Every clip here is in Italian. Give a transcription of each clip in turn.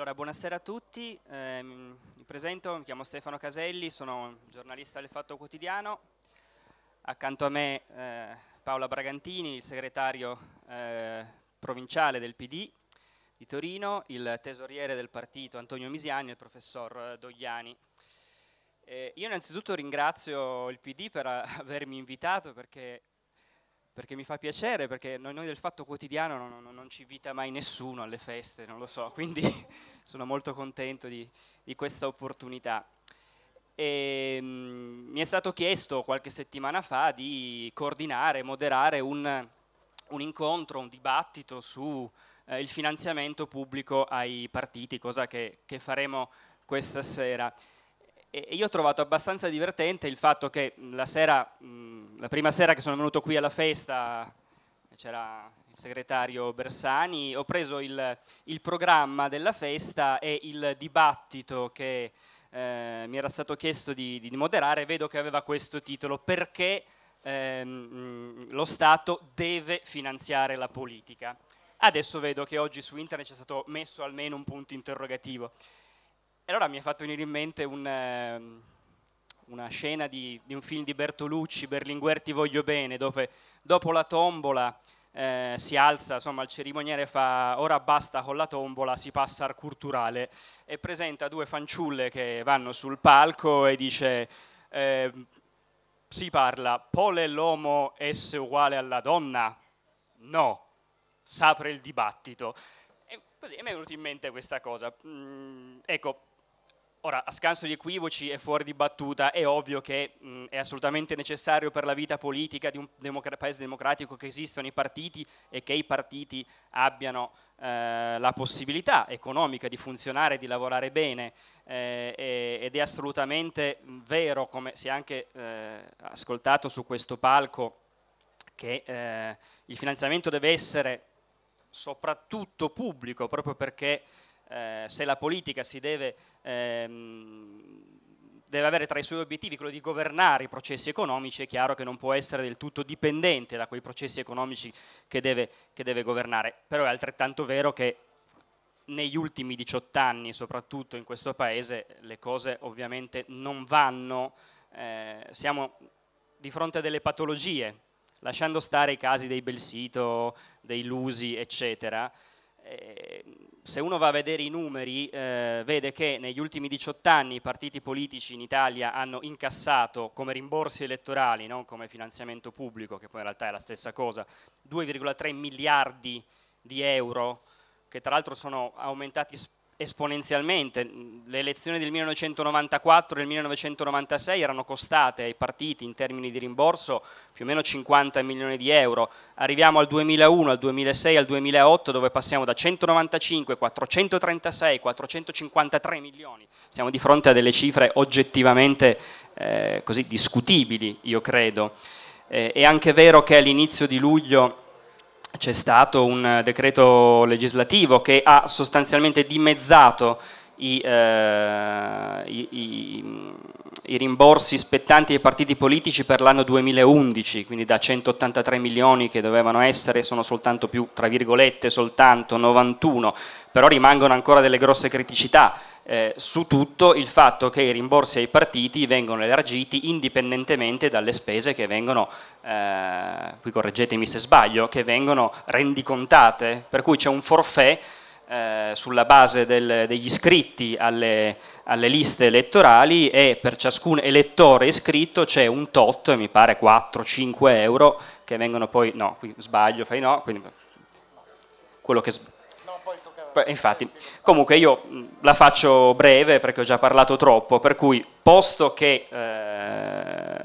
Allora, buonasera a tutti, eh, mi presento, mi chiamo Stefano Caselli, sono giornalista del Fatto Quotidiano, accanto a me eh, Paola Bragantini, il segretario eh, provinciale del PD di Torino, il tesoriere del partito Antonio Misiani e il professor eh, Dogliani. Eh, io innanzitutto ringrazio il PD per avermi invitato perché perché mi fa piacere, perché noi, noi del fatto quotidiano non, non, non, ci invita mai nessuno alle feste, non lo so, quindi sono molto contento di, di questa opportunità. E, ehm, mh, mi è stato chiesto qualche settimana fa di coordinare, moderare un, un incontro, un dibattito su eh, il finanziamento pubblico ai partiti, cosa che, che faremo questa sera. E io ho trovato abbastanza divertente il fatto che la, sera, la prima sera che sono venuto qui alla festa, c'era il segretario Bersani, ho preso il, il programma della festa e il dibattito che eh, mi era stato chiesto di, di moderare, vedo che aveva questo titolo, perché ehm, lo Stato deve finanziare la politica. Adesso vedo che oggi su internet c'è stato messo almeno un punto interrogativo. E allora mi è fatto venire in mente un, ehm, una scena di, di, un film di Bertolucci, Berlinguer ti voglio bene, dove dopo la tombola eh, si alza, insomma il cerimoniere fa ora basta con la tombola, si passa al culturale e presenta due fanciulle che vanno sul palco e dice eh, si parla pole l'uomo es uguale alla donna? No, s'apre il dibattito. E così mi è venuta in mente questa cosa. Mm, ecco, Ora, a scanso di equivoci e fuori di battuta, è ovvio che mh, è assolutamente necessario per la vita politica di un democra paese democratico che esistano i partiti e che i partiti abbiano eh, la possibilità economica di funzionare, di lavorare bene eh, ed è assolutamente vero, come si è anche eh, ascoltato su questo palco, che eh, il finanziamento deve essere soprattutto pubblico, proprio perché eh, se la politica si deve, ehm, deve avere tra i suoi obiettivi quello di governare i processi economici, è chiaro che non può essere del tutto dipendente da quei processi economici che deve, che deve governare, però è altrettanto vero che negli ultimi 18 anni, soprattutto in questo Paese, le cose ovviamente non vanno, eh, siamo di fronte a delle patologie, lasciando stare i casi dei Belsito, dei Lusi, eccetera, eh, se uno va a vedere i numeri eh, vede che negli ultimi 18 anni i partiti politici in Italia hanno incassato come rimborsi elettorali, non come finanziamento pubblico, che poi in realtà è la stessa cosa, 2,3 miliardi di euro, che tra l'altro sono aumentati spesso esponenzialmente. Le elezioni del 1994 e del 1996 erano costate ai partiti in termini di rimborso più o meno 50 milioni di euro. Arriviamo al 2001, al 2006, al 2008 dove passiamo da 195, 436, 453 milioni. Siamo di fronte a delle cifre oggettivamente eh, così discutibili, io credo. Eh, è anche vero che all'inizio di luglio c'è stato un eh, decreto legislativo che ha sostanzialmente dimezzato i, eh, i, i, i, rimborsi spettanti ai partiti politici per l'anno 2011, quindi da 183 milioni che dovevano essere sono soltanto più, tra virgolette, soltanto 91, però rimangono ancora delle grosse criticità eh, su tutto il fatto che i rimborsi ai partiti vengono elargiti indipendentemente dalle spese che vengono, eh, qui correggetemi se sbaglio, che vengono rendicontate, per cui c'è un forfè eh, sulla base del, degli iscritti alle, alle, liste elettorali e per ciascun elettore iscritto c'è un tot, mi pare 4-5 euro, che vengono poi, no, qui sbaglio, fai no, quindi quello che sbaglio infatti, comunque io mm, la faccio breve perché ho già parlato troppo, per cui posto che eh,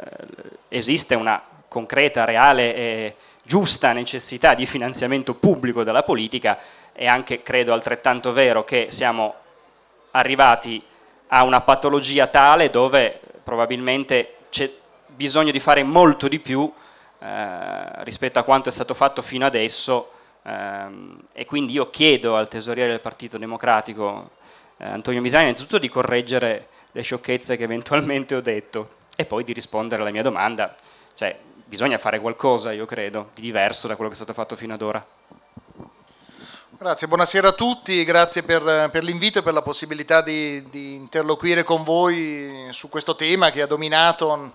esiste una concreta, reale e giusta necessità di finanziamento pubblico della politica, è anche, credo, altrettanto vero che siamo arrivati a una patologia tale dove probabilmente c'è bisogno di fare molto di più eh, rispetto a quanto è stato fatto fino adesso Ehm, e quindi io chiedo al tesoriere del Partito Democratico, eh, Antonio Misani, innanzitutto di correggere le sciocchezze che eventualmente ho detto e poi di rispondere alla mia domanda. Cioè, bisogna fare qualcosa, io credo, di diverso da quello che è stato fatto fino ad ora. Grazie, buonasera a tutti, grazie per, per l'invito e per la possibilità di, di, interloquire con voi su questo tema che ha dominato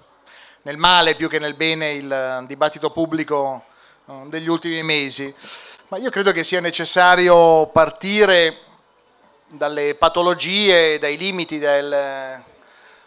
nel male più che nel bene il dibattito pubblico eh, degli ultimi mesi. Ma io credo che sia necessario partire dalle patologie, dai limiti, del,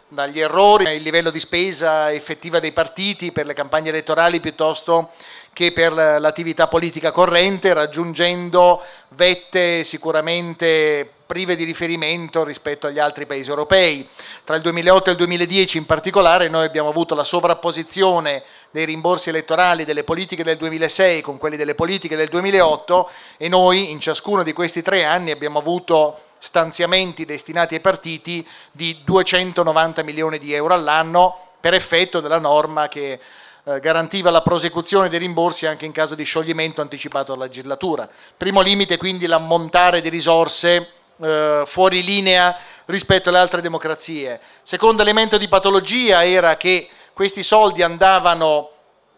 dagli errori, il livello di spesa effettiva dei partiti per le campagne elettorali piuttosto che per l'attività politica corrente, raggiungendo vette sicuramente prive di riferimento rispetto agli altri paesi europei. Tra il 2008 e il 2010 in particolare noi abbiamo avuto la sovrapposizione dei rimborsi elettorali delle politiche del 2006 con quelli delle politiche del 2008 e noi in ciascuno di questi tre anni abbiamo avuto stanziamenti destinati ai partiti di 290 milioni di euro all'anno per effetto della norma che eh, garantiva la prosecuzione dei rimborsi anche in caso di scioglimento anticipato alla legislatura. Primo limite quindi l'ammontare di risorse eh, fuori linea rispetto alle altre democrazie. Secondo elemento di patologia era che questi soldi andavano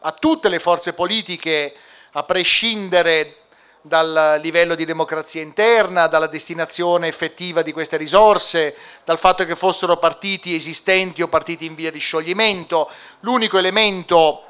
a tutte le forze politiche a prescindere dal livello di democrazia interna, dalla destinazione effettiva di queste risorse, dal fatto che fossero partiti esistenti o partiti in via di scioglimento. L'unico elemento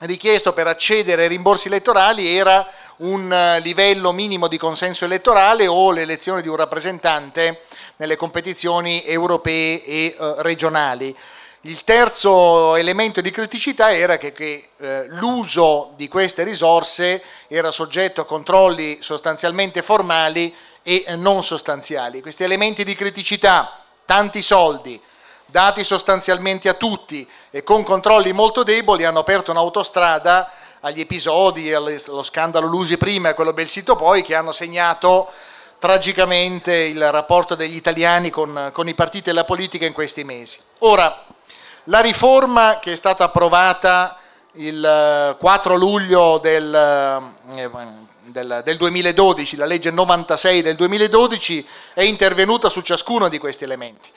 richiesto per accedere ai rimborsi elettorali era un livello minimo di consenso elettorale o l'elezione di un rappresentante nelle competizioni europee e eh, regionali. Il terzo elemento di criticità era che, che eh, l'uso di queste risorse era soggetto a controlli sostanzialmente formali e non sostanziali. Questi elementi di criticità, tanti soldi, dati sostanzialmente a tutti e con controlli molto deboli, hanno aperto un'autostrada agli episodi, allo scandalo Lusi prima e a quello Belsito poi, che hanno segnato tragicamente il rapporto degli italiani con, con i partiti e la politica in questi mesi. Ora, la riforma che è stata approvata il 4 eh, luglio del, eh, eh, del, del, 2012, la legge 96 del 2012, è intervenuta su ciascuno di questi elementi.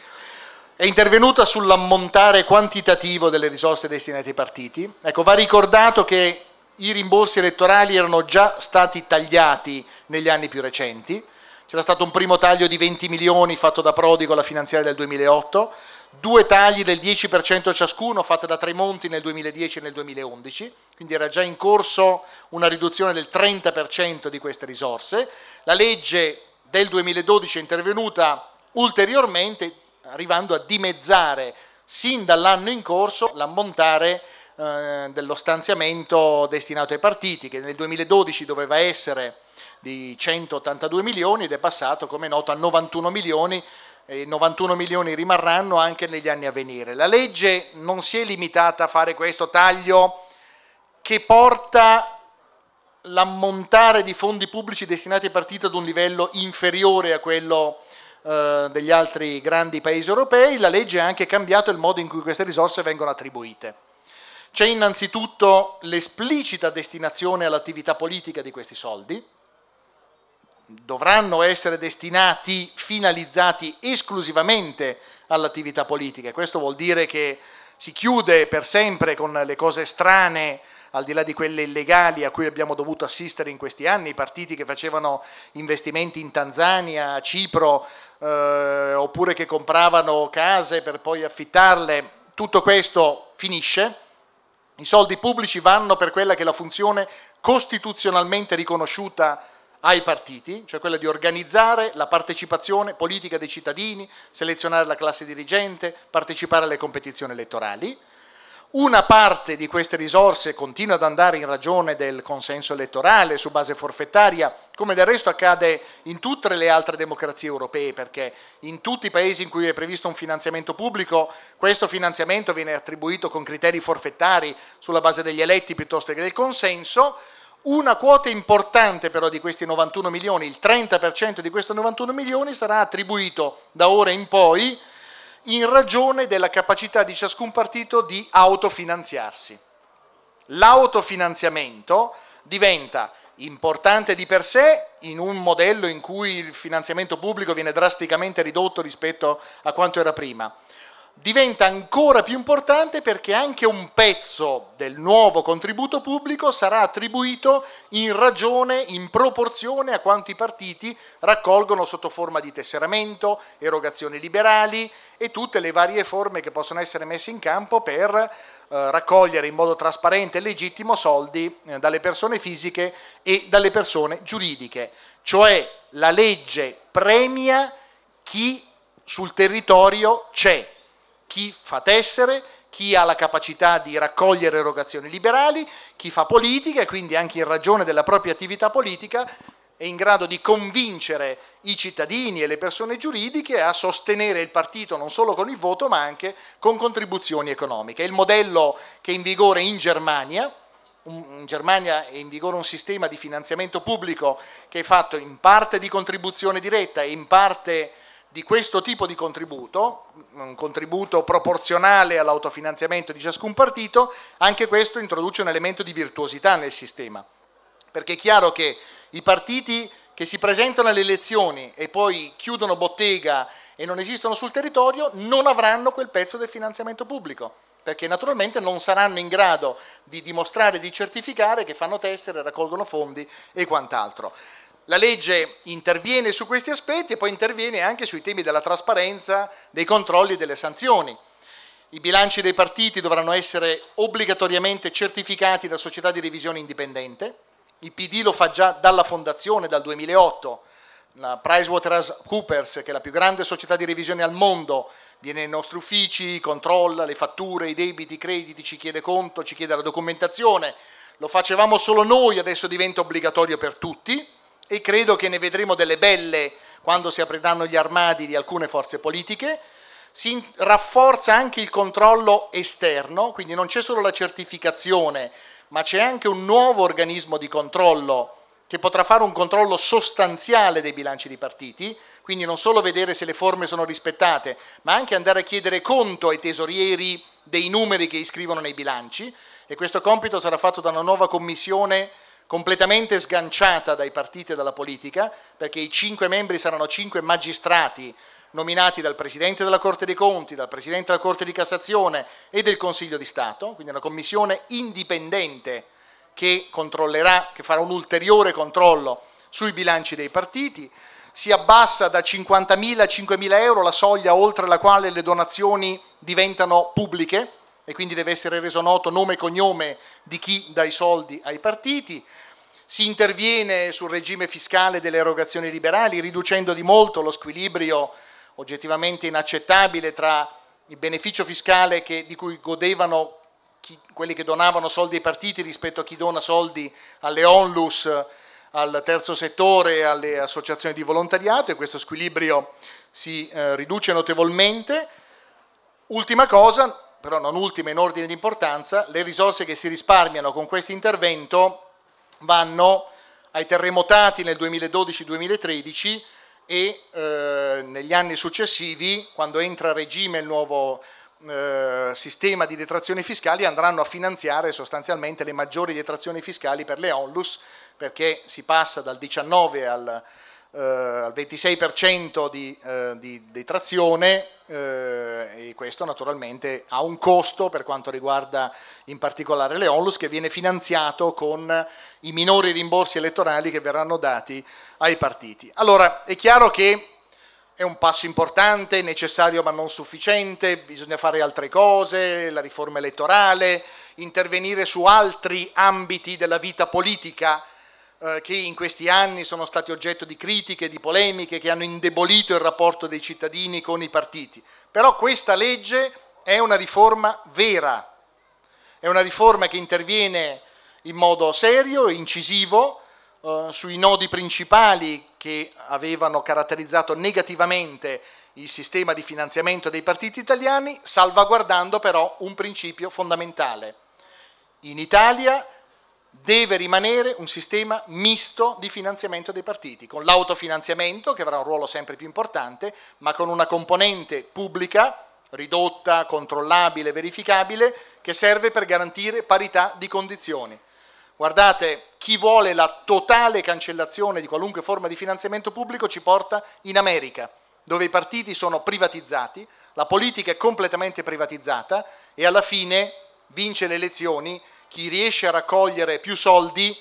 È intervenuta sull'ammontare quantitativo delle risorse destinate ai partiti. Ecco, va ricordato che i rimborsi elettorali erano già stati tagliati negli anni più recenti. C'era stato un primo taglio di 20 milioni fatto da Prodi con la finanziaria del 2008 due tagli del 10% ciascuno fatte da Tremonti nel 2010 e nel 2011, quindi era già in corso una riduzione del 30% di queste risorse. La legge del 2012 è intervenuta ulteriormente arrivando a dimezzare sin dall'anno in corso l'ammontare eh, dello stanziamento destinato ai partiti che nel 2012 doveva essere di 182 milioni ed è passato come noto a 91 milioni eh, 91 milioni rimarranno anche negli anni a venire. La legge non si è limitata a fare questo taglio che porta l'ammontare di fondi pubblici destinati ai partiti ad un livello inferiore a quello eh, degli altri grandi paesi europei, la legge ha anche cambiato il modo in cui queste risorse vengono attribuite. C'è innanzitutto l'esplicita destinazione all'attività politica di questi soldi, dovranno essere destinati, finalizzati esclusivamente all'attività politica. Questo vuol dire che si chiude per sempre con le cose strane, al di là di quelle illegali a cui abbiamo dovuto assistere in questi anni, i partiti che facevano investimenti in Tanzania, Cipro, eh, oppure che compravano case per poi affittarle, tutto questo finisce. I soldi pubblici vanno per quella che è la funzione costituzionalmente riconosciuta ai partiti, cioè quella di organizzare la partecipazione politica dei cittadini, selezionare la classe dirigente, partecipare alle competizioni elettorali. Una parte di queste risorse continua ad andare in ragione del consenso elettorale su base forfettaria, come del resto accade in tutte le altre democrazie europee, perché in tutti i paesi in cui è previsto un finanziamento pubblico, questo finanziamento viene attribuito con criteri forfettari sulla base degli eletti piuttosto che del consenso una quota importante però di questi 91 milioni, il 30% di questi 91 milioni sarà attribuito da ora in poi in ragione della capacità di ciascun partito di autofinanziarsi. L'autofinanziamento diventa importante di per sé in un modello in cui il finanziamento pubblico viene drasticamente ridotto rispetto a quanto era prima diventa ancora più importante perché anche un pezzo del nuovo contributo pubblico sarà attribuito in ragione, in proporzione a quanti partiti raccolgono sotto forma di tesseramento, erogazioni liberali e tutte le varie forme che possono essere messe in campo per eh, raccogliere in modo trasparente e legittimo soldi eh, dalle persone fisiche e dalle persone giuridiche. Cioè la legge premia chi sul territorio c'è chi fa tessere, chi ha la capacità di raccogliere erogazioni liberali, chi fa politica e quindi anche in ragione della propria attività politica è in grado di convincere i cittadini e le persone giuridiche a sostenere il partito non solo con il voto ma anche con contribuzioni economiche. Il modello che è in vigore in Germania, in Germania è in vigore un sistema di finanziamento pubblico che è fatto in parte di contribuzione diretta e in parte di di questo tipo di contributo, un contributo proporzionale all'autofinanziamento di ciascun partito, anche questo introduce un elemento di virtuosità nel sistema, perché è chiaro che i partiti che si presentano alle elezioni e poi chiudono bottega e non esistono sul territorio non avranno quel pezzo del finanziamento pubblico perché naturalmente non saranno in grado di dimostrare, di certificare che fanno tessere, raccolgono fondi e quant'altro. La legge interviene su questi aspetti e poi interviene anche sui temi della trasparenza, dei controlli e delle sanzioni. I bilanci dei partiti dovranno essere obbligatoriamente certificati da società di revisione indipendente. Il PD lo fa già dalla fondazione, dal 2008. La PricewaterhouseCoopers, che è la più grande società di revisione al mondo, viene nei nostri uffici, controlla le fatture, i debiti, i crediti, ci chiede conto, ci chiede la documentazione. Lo facevamo solo noi, adesso diventa obbligatorio per tutti e credo che ne vedremo delle belle quando si apriranno gli armadi di alcune forze politiche. Si rafforza anche il controllo esterno, quindi non c'è solo la certificazione, ma c'è anche un nuovo organismo di controllo che potrà fare un controllo sostanziale dei bilanci dei partiti, quindi non solo vedere se le forme sono rispettate, ma anche andare a chiedere conto ai tesorieri dei numeri che iscrivono nei bilanci e questo compito sarà fatto da una nuova commissione completamente sganciata dai partiti e dalla politica, perché i cinque membri saranno cinque magistrati nominati dal Presidente della Corte dei Conti, dal Presidente della Corte di Cassazione e del Consiglio di Stato, quindi una commissione indipendente che controllerà, che farà un ulteriore controllo sui bilanci dei partiti, si abbassa da 50.000 a 5.000 euro la soglia oltre la quale le donazioni diventano pubbliche, e quindi deve essere reso noto nome e cognome di chi dà i soldi ai partiti. Si interviene sul regime fiscale delle erogazioni liberali, riducendo di molto lo squilibrio oggettivamente inaccettabile tra il beneficio fiscale che, di cui godevano chi, quelli che donavano soldi ai partiti rispetto a chi dona soldi alle onlus, al terzo settore, alle associazioni di volontariato e questo squilibrio si eh, riduce notevolmente. Ultima cosa, però non ultima in ordine di importanza, le risorse che si risparmiano con questo intervento vanno ai terremotati nel 2012-2013 e eh, negli anni successivi, quando entra a regime il nuovo eh, sistema di detrazioni fiscali, andranno a finanziare sostanzialmente le maggiori detrazioni fiscali per le onlus, perché si passa dal 19 al eh, al 26% di, eh, di, di, trazione eh, e questo naturalmente ha un costo per quanto riguarda in particolare le onlus che viene finanziato con i minori rimborsi elettorali che verranno dati ai partiti. Allora è chiaro che è un passo importante, necessario ma non sufficiente, bisogna fare altre cose, la riforma elettorale, intervenire su altri ambiti della vita politica eh, che in questi anni sono stati oggetto di critiche, di polemiche, che hanno indebolito il rapporto dei cittadini con i partiti. Però questa legge è una riforma vera, è una riforma che interviene in modo serio, incisivo, eh, sui nodi principali che avevano caratterizzato negativamente il sistema di finanziamento dei partiti italiani, salvaguardando però un principio fondamentale. In Italia deve rimanere un sistema misto di finanziamento dei partiti, con l'autofinanziamento che avrà un ruolo sempre più importante, ma con una componente pubblica ridotta, controllabile, verificabile, che serve per garantire parità di condizioni. Guardate, chi vuole la totale cancellazione di qualunque forma di finanziamento pubblico ci porta in America, dove i partiti sono privatizzati, la politica è completamente privatizzata e alla fine vince le elezioni chi riesce a raccogliere più soldi,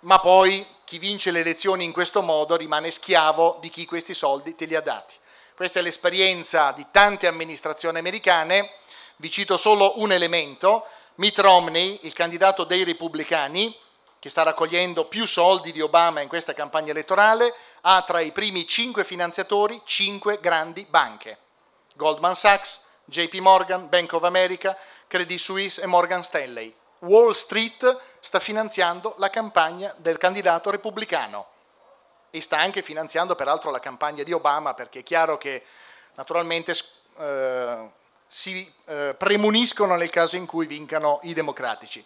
ma poi chi vince le elezioni in questo modo rimane schiavo di chi questi soldi te li ha dati. Questa è l'esperienza di tante amministrazioni americane, vi cito solo un elemento, Mitt Romney, il candidato dei repubblicani, che sta raccogliendo più soldi di Obama in questa campagna elettorale, ha tra i primi cinque finanziatori cinque grandi banche. Goldman Sachs, JP Morgan, Bank of America, Credit Suisse e Morgan Stanley. Wall Street sta finanziando la campagna del candidato repubblicano e sta anche finanziando peraltro la campagna di Obama perché è chiaro che naturalmente eh, si eh, premuniscono nel caso in cui vincano i democratici.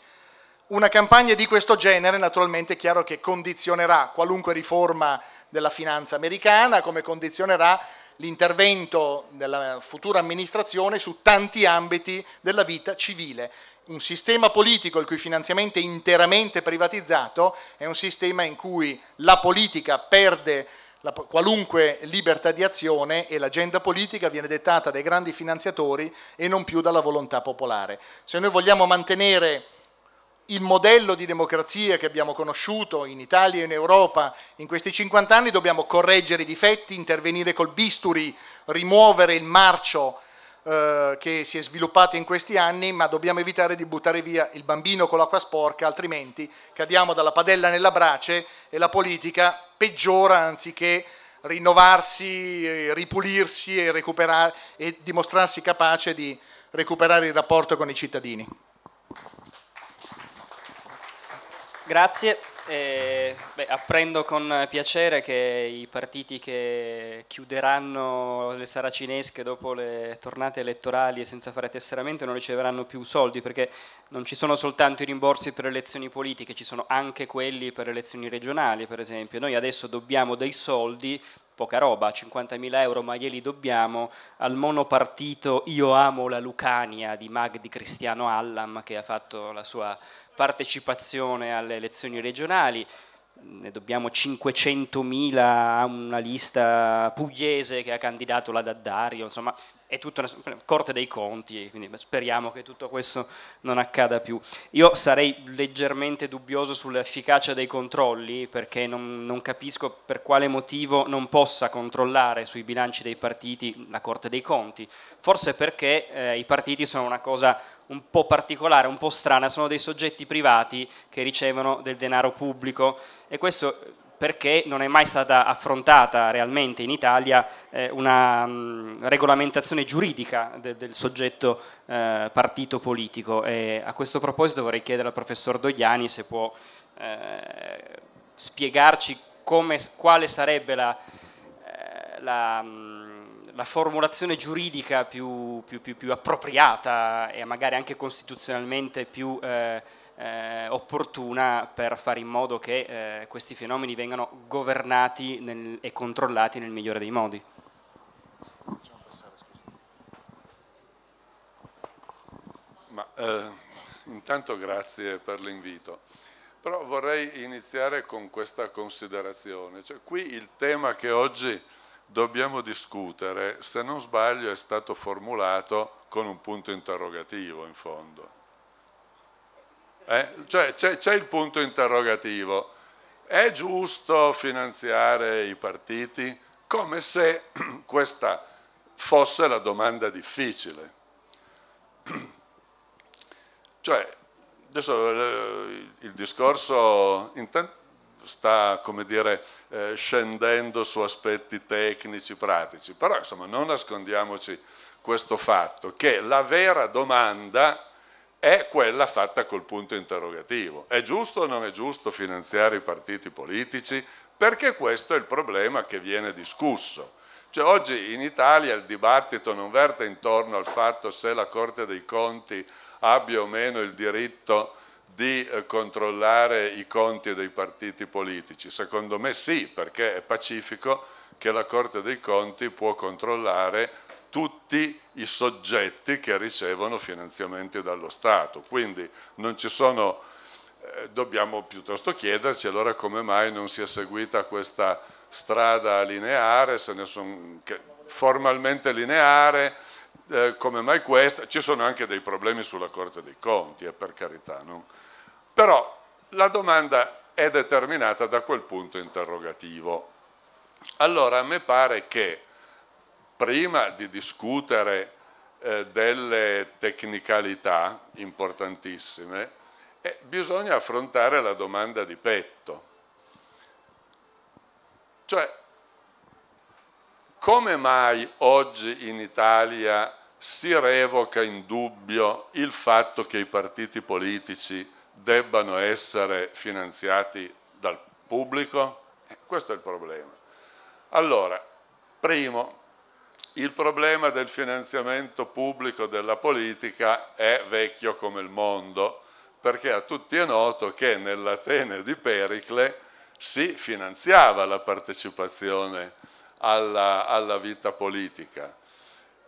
Una campagna di questo genere naturalmente è chiaro che condizionerà qualunque riforma della finanza americana, come condizionerà l'intervento della futura amministrazione su tanti ambiti della vita civile. Un sistema politico il cui finanziamento è interamente privatizzato è un sistema in cui la politica perde la, qualunque libertà di azione e l'agenda politica viene dettata dai grandi finanziatori e non più dalla volontà popolare. Se noi vogliamo mantenere il modello di democrazia che abbiamo conosciuto in Italia e in Europa in questi 50 anni, dobbiamo correggere i difetti, intervenire col bisturi, rimuovere il marcio eh, che si è sviluppato in questi anni, ma dobbiamo evitare di buttare via il bambino con l'acqua sporca, altrimenti cadiamo dalla padella nella brace e la politica peggiora anziché rinnovarsi, eh, ripulirsi e, e dimostrarsi capace di recuperare il rapporto con i cittadini. Grazie. Eh, beh, apprendo con piacere che i partiti che chiuderanno le saracinesche dopo le tornate elettorali e senza fare tesseramento non riceveranno più soldi perché non ci sono soltanto i rimborsi per elezioni politiche, ci sono anche quelli per elezioni regionali per esempio. Noi adesso dobbiamo dei soldi poca roba, 50.000 euro, ma glieli dobbiamo al monopartito Io amo la Lucania di Magdi Cristiano Allam che ha fatto la sua partecipazione alle elezioni regionali, ne dobbiamo 500.000 a una lista pugliese che ha candidato la Daddario, insomma è tutta una corte dei conti, quindi speriamo che tutto questo non accada più. Io sarei leggermente dubbioso sull'efficacia dei controlli perché non, non capisco per quale motivo non possa controllare sui bilanci dei partiti la corte dei conti, forse perché eh, i partiti sono una cosa un po' particolare, un po' strana, sono dei soggetti privati che ricevono del denaro pubblico e questo perché non è mai stata affrontata realmente in Italia eh, una mh, regolamentazione giuridica de del soggetto eh, partito politico. E a questo proposito vorrei chiedere al professor Dogliani se può eh, spiegarci come, quale sarebbe la... Eh, la mh, la formulazione giuridica più, più, più, più, appropriata e magari anche costituzionalmente più eh, eh, opportuna per fare in modo che eh, questi fenomeni vengano governati nel, e controllati nel migliore dei modi. Ma, eh, intanto grazie per l'invito. Però vorrei iniziare con questa considerazione, cioè qui il tema che oggi dobbiamo discutere, se non sbaglio è stato formulato con un punto interrogativo in fondo. Eh? Cioè c'è il punto interrogativo. È giusto finanziare i partiti? Come se questa fosse la domanda difficile. Cioè, adesso eh, il discorso, intanto, sta dire, eh, scendendo su aspetti tecnici, pratici, però insomma non nascondiamoci questo fatto, che la vera domanda è quella fatta col punto interrogativo. È giusto o non è giusto finanziare i partiti politici? Perché questo è il problema che viene discusso. Cioè, oggi in Italia il dibattito non verte intorno al fatto se la Corte dei Conti abbia o meno il diritto di eh, controllare i conti dei partiti politici? Secondo me sì, perché è pacifico che la Corte dei Conti può controllare tutti i soggetti che ricevono finanziamenti dallo Stato. Quindi non ci sono, eh, dobbiamo piuttosto chiederci allora come mai non si è seguita questa strada lineare, son, formalmente lineare, eh, come mai questa? Ci sono anche dei problemi sulla Corte dei Conti, eh, per carità. No? Però la domanda è determinata da quel punto interrogativo. Allora a me pare che prima di discutere eh, delle tecnicalità importantissime, eh, bisogna affrontare la domanda di petto. Cioè, come mai oggi in Italia si revoca in dubbio il fatto che i partiti politici debbano essere finanziati dal pubblico? Eh, questo è il problema. Allora, primo, il problema del finanziamento pubblico della politica è vecchio come il mondo, perché a tutti è noto che nell'Atene di Pericle si finanziava la partecipazione alla, alla vita politica.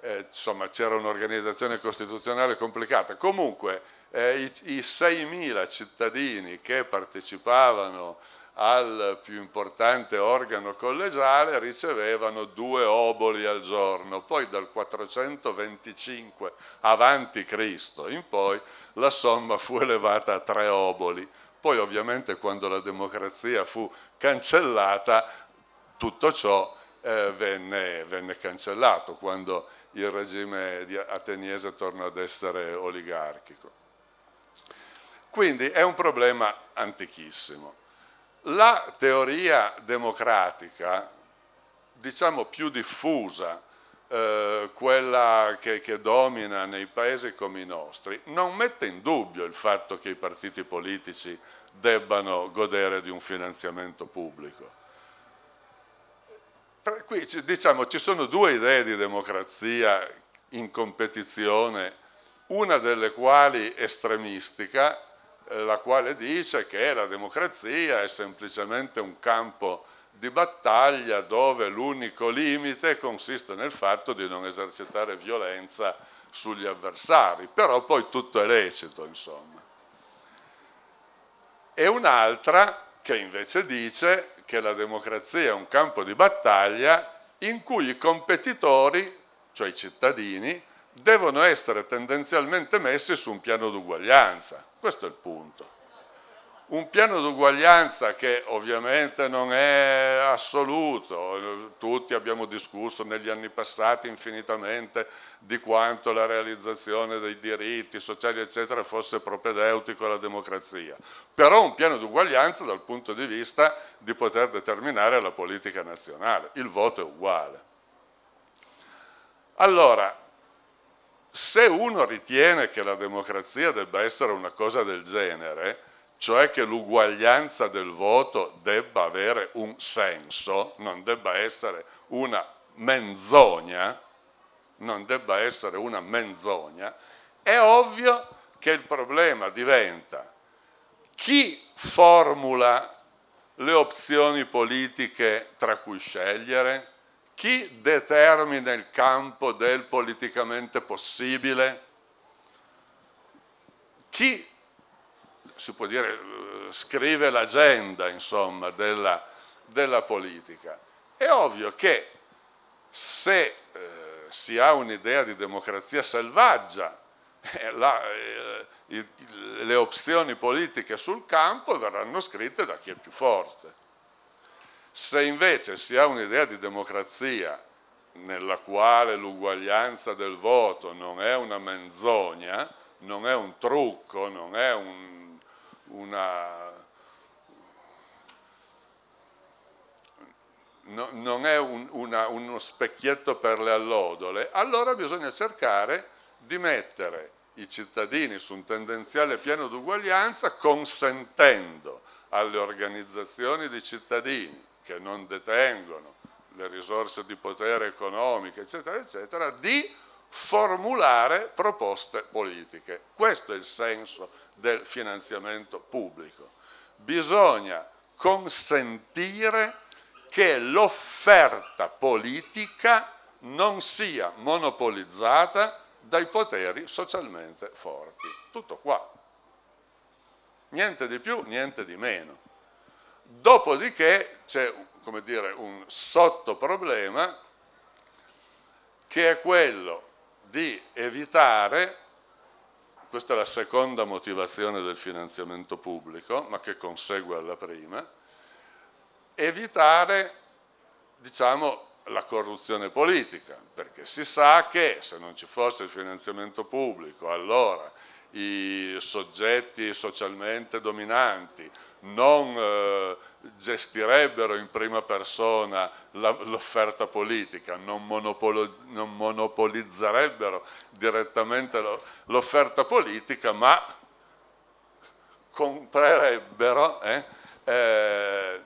Eh, insomma, c'era un'organizzazione costituzionale complicata. Comunque, eh, i, i 6.000 cittadini che partecipavano al più importante organo collegiale ricevevano due oboli al giorno, poi dal 425 avanti Cristo in poi la somma fu elevata a tre oboli, poi ovviamente quando la democrazia fu cancellata tutto ciò eh, venne, venne cancellato, quando il regime ateniese tornò ad essere oligarchico. Quindi è un problema antichissimo. La teoria democratica, diciamo più diffusa, eh, quella che, che domina nei paesi come i nostri, non mette in dubbio il fatto che i partiti politici debbano godere di un finanziamento pubblico. Qui diciamo, ci sono due idee di democrazia in competizione, una delle quali estremistica la quale dice che la democrazia è semplicemente un campo di battaglia dove l'unico limite consiste nel fatto di non esercitare violenza sugli avversari, però poi tutto è lecito, insomma. E un'altra che invece dice che la democrazia è un campo di battaglia in cui i competitori, cioè i cittadini, devono essere tendenzialmente messi su un piano d'uguaglianza. Questo è il punto. Un piano d'uguaglianza che ovviamente non è assoluto, tutti abbiamo discusso negli anni passati infinitamente di quanto la realizzazione dei diritti sociali eccetera fosse propedeutico alla democrazia, però un piano d'uguaglianza dal punto di vista di poter determinare la politica nazionale, il voto è uguale. Allora, se uno ritiene che la democrazia debba essere una cosa del genere, cioè che l'uguaglianza del voto debba avere un senso, non debba essere una menzogna, non debba essere una menzogna, è ovvio che il problema diventa chi formula le opzioni politiche tra cui scegliere? Chi determina il campo del politicamente possibile? Chi, si può dire, eh, scrive l'agenda, insomma, della, della, politica? È ovvio che se eh, si ha un'idea di democrazia selvaggia, eh, la, eh, il, le opzioni politiche sul campo verranno scritte da chi è più forte. Se invece si ha un'idea di democrazia nella quale l'uguaglianza del voto non è una menzogna, non è un trucco, non è un, una, no, non è un, una, uno specchietto per le allodole, allora bisogna cercare di mettere i cittadini su un tendenziale pieno d'uguaglianza consentendo alle organizzazioni di cittadini che non detengono le risorse di potere economiche, eccetera, eccetera, di formulare proposte politiche. Questo è il senso del finanziamento pubblico. Bisogna consentire che l'offerta politica non sia monopolizzata dai poteri socialmente forti. Tutto qua. Niente di più, niente di meno. Dopodiché c'è dire, un sottoproblema che è quello di evitare, questa è la seconda motivazione del finanziamento pubblico, ma che consegue alla prima, evitare diciamo, la corruzione politica, perché si sa che se non ci fosse il finanziamento pubblico, allora i soggetti socialmente dominanti non eh, gestirebbero in prima persona l'offerta politica, non, non, monopolizzerebbero direttamente l'offerta politica, ma comprerebbero eh, eh,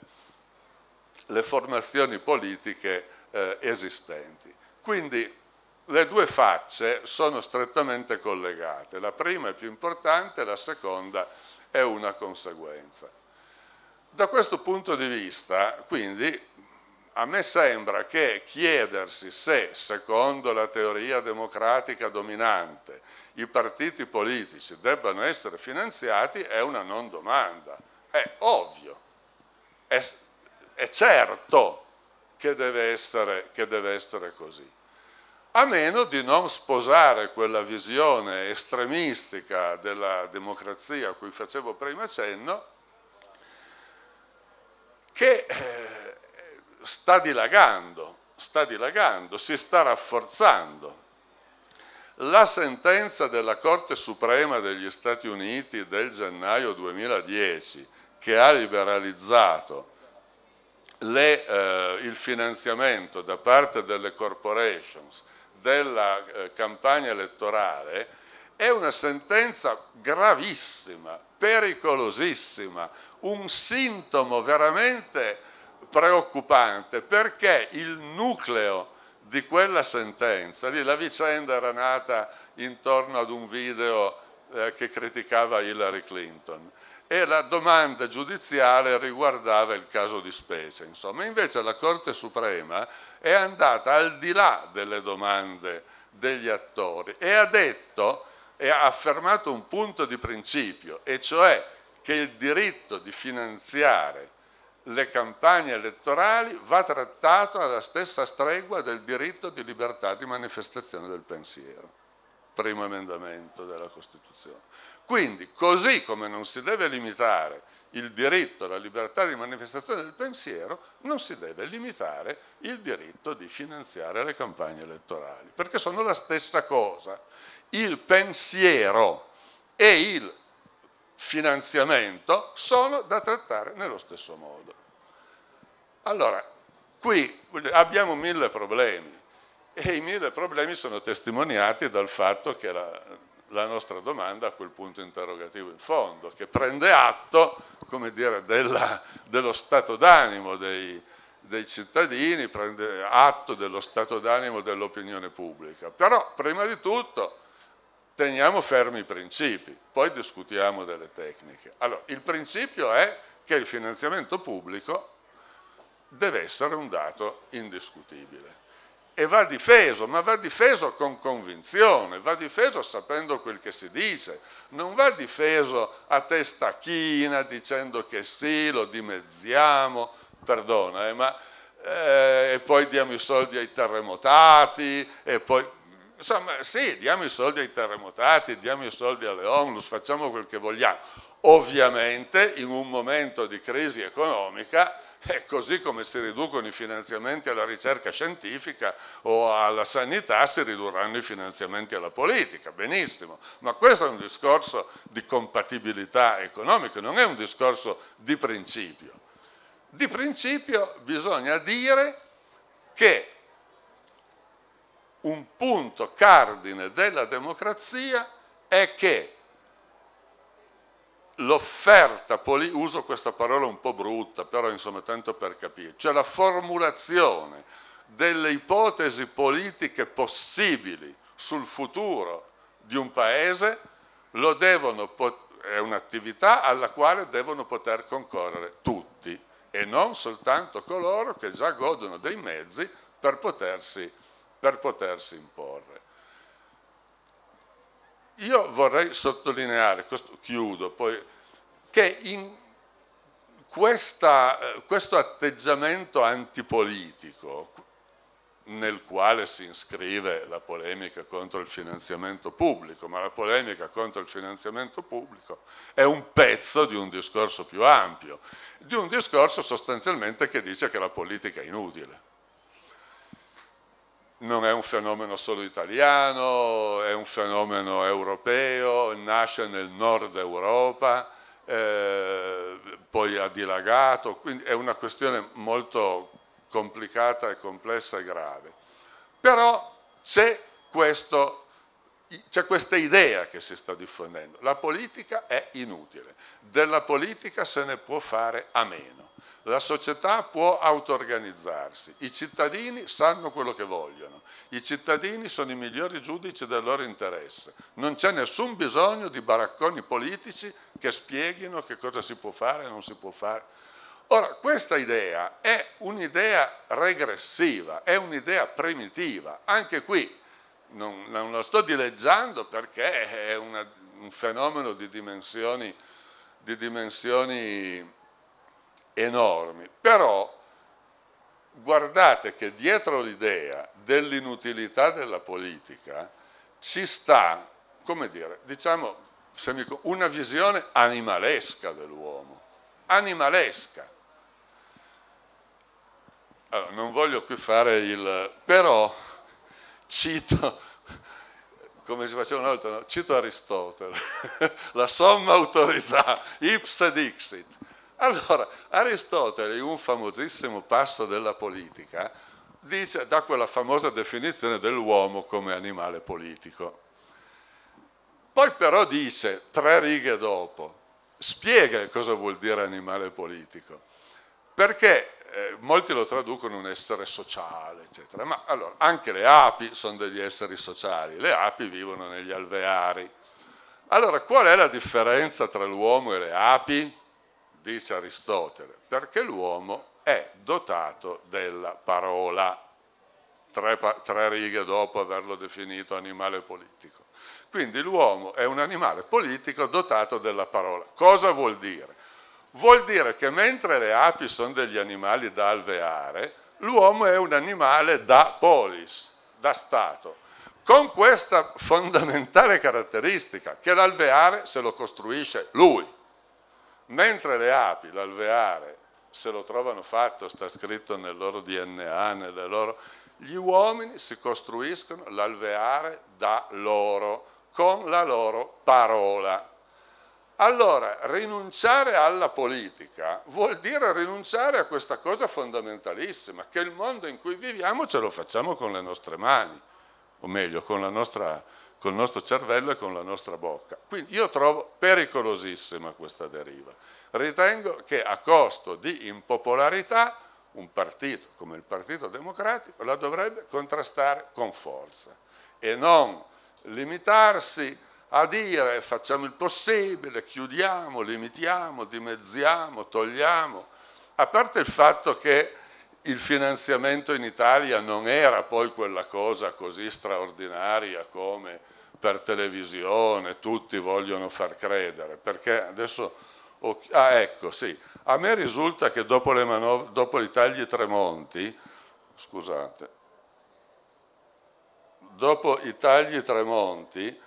le formazioni politiche eh, esistenti. Quindi le due facce sono strettamente collegate, la prima è più importante, la seconda è una conseguenza. Da questo punto di vista, quindi, a me sembra che chiedersi se, secondo la teoria democratica dominante, i partiti politici debbano essere finanziati è una non domanda. È ovvio, è, è certo che deve, essere, che deve essere così. A meno di non sposare quella visione estremistica della democrazia a cui facevo prima cenno, che eh, sta dilagando, sta dilagando, si sta rafforzando. La sentenza della Corte Suprema degli Stati Uniti del gennaio 2010, che ha liberalizzato le, eh, il finanziamento da parte delle corporations della eh, campagna elettorale, è una sentenza gravissima, pericolosissima, un sintomo veramente preoccupante perché il nucleo di quella sentenza, lì la vicenda era nata intorno ad un video eh, che criticava Hillary Clinton e la domanda giudiziale riguardava il caso di specie. Insomma. Invece la Corte Suprema è andata al di là delle domande degli attori e ha detto e ha affermato un punto di principio, e cioè che il diritto di finanziare le campagne elettorali va trattato alla stessa stregua del diritto di libertà di manifestazione del pensiero, primo emendamento della Costituzione. Quindi, così come non si deve limitare il diritto alla libertà di manifestazione del pensiero, non si deve limitare il diritto di finanziare le campagne elettorali, perché sono la stessa cosa. Il pensiero e il finanziamento sono da trattare nello stesso modo. Allora, qui abbiamo mille problemi e i mille problemi sono testimoniati dal fatto che la, la nostra domanda ha quel punto interrogativo in fondo, che prende atto dire, della, dello stato d'animo dei, dei cittadini, prende atto dello stato d'animo dell'opinione pubblica. Però prima di tutto teniamo fermi i principi, poi discutiamo delle tecniche. Allora, il principio è che il finanziamento pubblico deve essere un dato indiscutibile e va difeso, ma va difeso con convinzione, va difeso sapendo quel che si dice, non va difeso a testa china dicendo che sì, lo dimezziamo, perdona, eh, ma eh, e poi diamo i soldi ai terremotati e poi Insomma, sì, diamo i soldi ai terremotati, diamo i soldi alle onlus, facciamo quel che vogliamo. Ovviamente in un momento di crisi economica e così come si riducono i finanziamenti alla ricerca scientifica o alla sanità, si ridurranno i finanziamenti alla politica, benissimo. Ma questo è un discorso di compatibilità economica, non è un discorso di principio. Di principio bisogna dire che un punto cardine della democrazia è che l'offerta, politica, uso questa parola un po' brutta, però insomma tanto per capire, cioè la formulazione delle ipotesi politiche possibili sul futuro di un paese è un'attività alla quale devono poter concorrere tutti e non soltanto coloro che già godono dei mezzi per potersi per potersi imporre. Io vorrei sottolineare, questo chiudo poi, che in questa, questo atteggiamento antipolitico nel quale si iscrive la polemica contro il finanziamento pubblico, ma la polemica contro il finanziamento pubblico è un pezzo di un discorso più ampio, di un discorso sostanzialmente che dice che la politica è inutile non è un fenomeno solo italiano, è un fenomeno europeo, nasce nel nord Europa, eh, poi ha dilagato, quindi è una questione molto complicata e complessa e grave. Però c'è questa idea che si sta diffondendo, la politica è inutile, della politica se ne può fare a meno. La società può auto-organizzarsi, i cittadini sanno quello che vogliono, i cittadini sono i migliori giudici del loro interesse, non c'è nessun bisogno di baracconi politici che spieghino che cosa si può fare e non si può fare. Ora, questa idea è un'idea regressiva, è un'idea primitiva, anche qui non, non, la sto dileggiando perché è una, un fenomeno di dimensioni, di dimensioni enormi, però guardate che dietro l'idea dell'inutilità della politica ci sta, come dire, diciamo, una visione animalesca dell'uomo, animalesca. Allora, non voglio qui fare il... però cito, come si faceva una volta, no? cito Aristotele, la somma autorità, ipse dixit, allora, Aristotele, in un famosissimo passo della politica, dice, dà quella famosa definizione dell'uomo come animale politico. Poi però dice, tre righe dopo, spiega cosa vuol dire animale politico, perché eh, molti lo traducono un essere sociale, eccetera, ma allora anche le api sono degli esseri sociali, le api vivono negli alveari. Allora qual è la differenza tra l'uomo e le api? dice Aristotele, perché l'uomo è dotato della parola, tre, tre righe dopo averlo definito animale politico. Quindi l'uomo è un animale politico dotato della parola. Cosa vuol dire? Vuol dire che mentre le api sono degli animali da alveare, l'uomo è un animale da polis, da Stato, con questa fondamentale caratteristica che l'alveare se lo costruisce lui Mentre le api, l'alveare, se lo trovano fatto, sta scritto nel loro DNA, nelle loro... gli uomini si costruiscono l'alveare da loro, con la loro parola. Allora, rinunciare alla politica vuol dire rinunciare a questa cosa fondamentalissima, che il mondo in cui viviamo ce lo facciamo con le nostre mani, o meglio, con la nostra col nostro cervello e con la nostra bocca. Quindi io trovo pericolosissima questa deriva. Ritengo che a costo di impopolarità un partito come il Partito Democratico la dovrebbe contrastare con forza e non limitarsi a dire facciamo il possibile, chiudiamo, limitiamo, dimezziamo, togliamo, a parte il fatto che il finanziamento in Italia non era poi quella cosa così straordinaria come per televisione tutti vogliono far credere, perché adesso, ah ecco sì, a me risulta che dopo, manovre, dopo i tagli Tremonti, scusate, dopo i tagli Tremonti,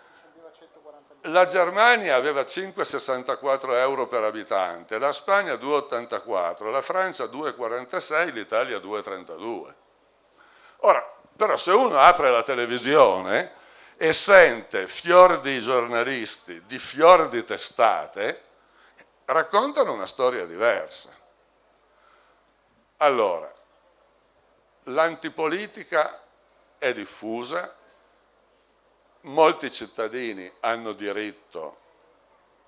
la Germania aveva 5,64 euro per abitante, la Spagna 2,84, la Francia 2,46, l'Italia 2,32. Ora, però se uno apre la televisione e sente fior di giornalisti, di fior di testate, raccontano una storia diversa. Allora, l'antipolitica è diffusa, molti cittadini hanno diritto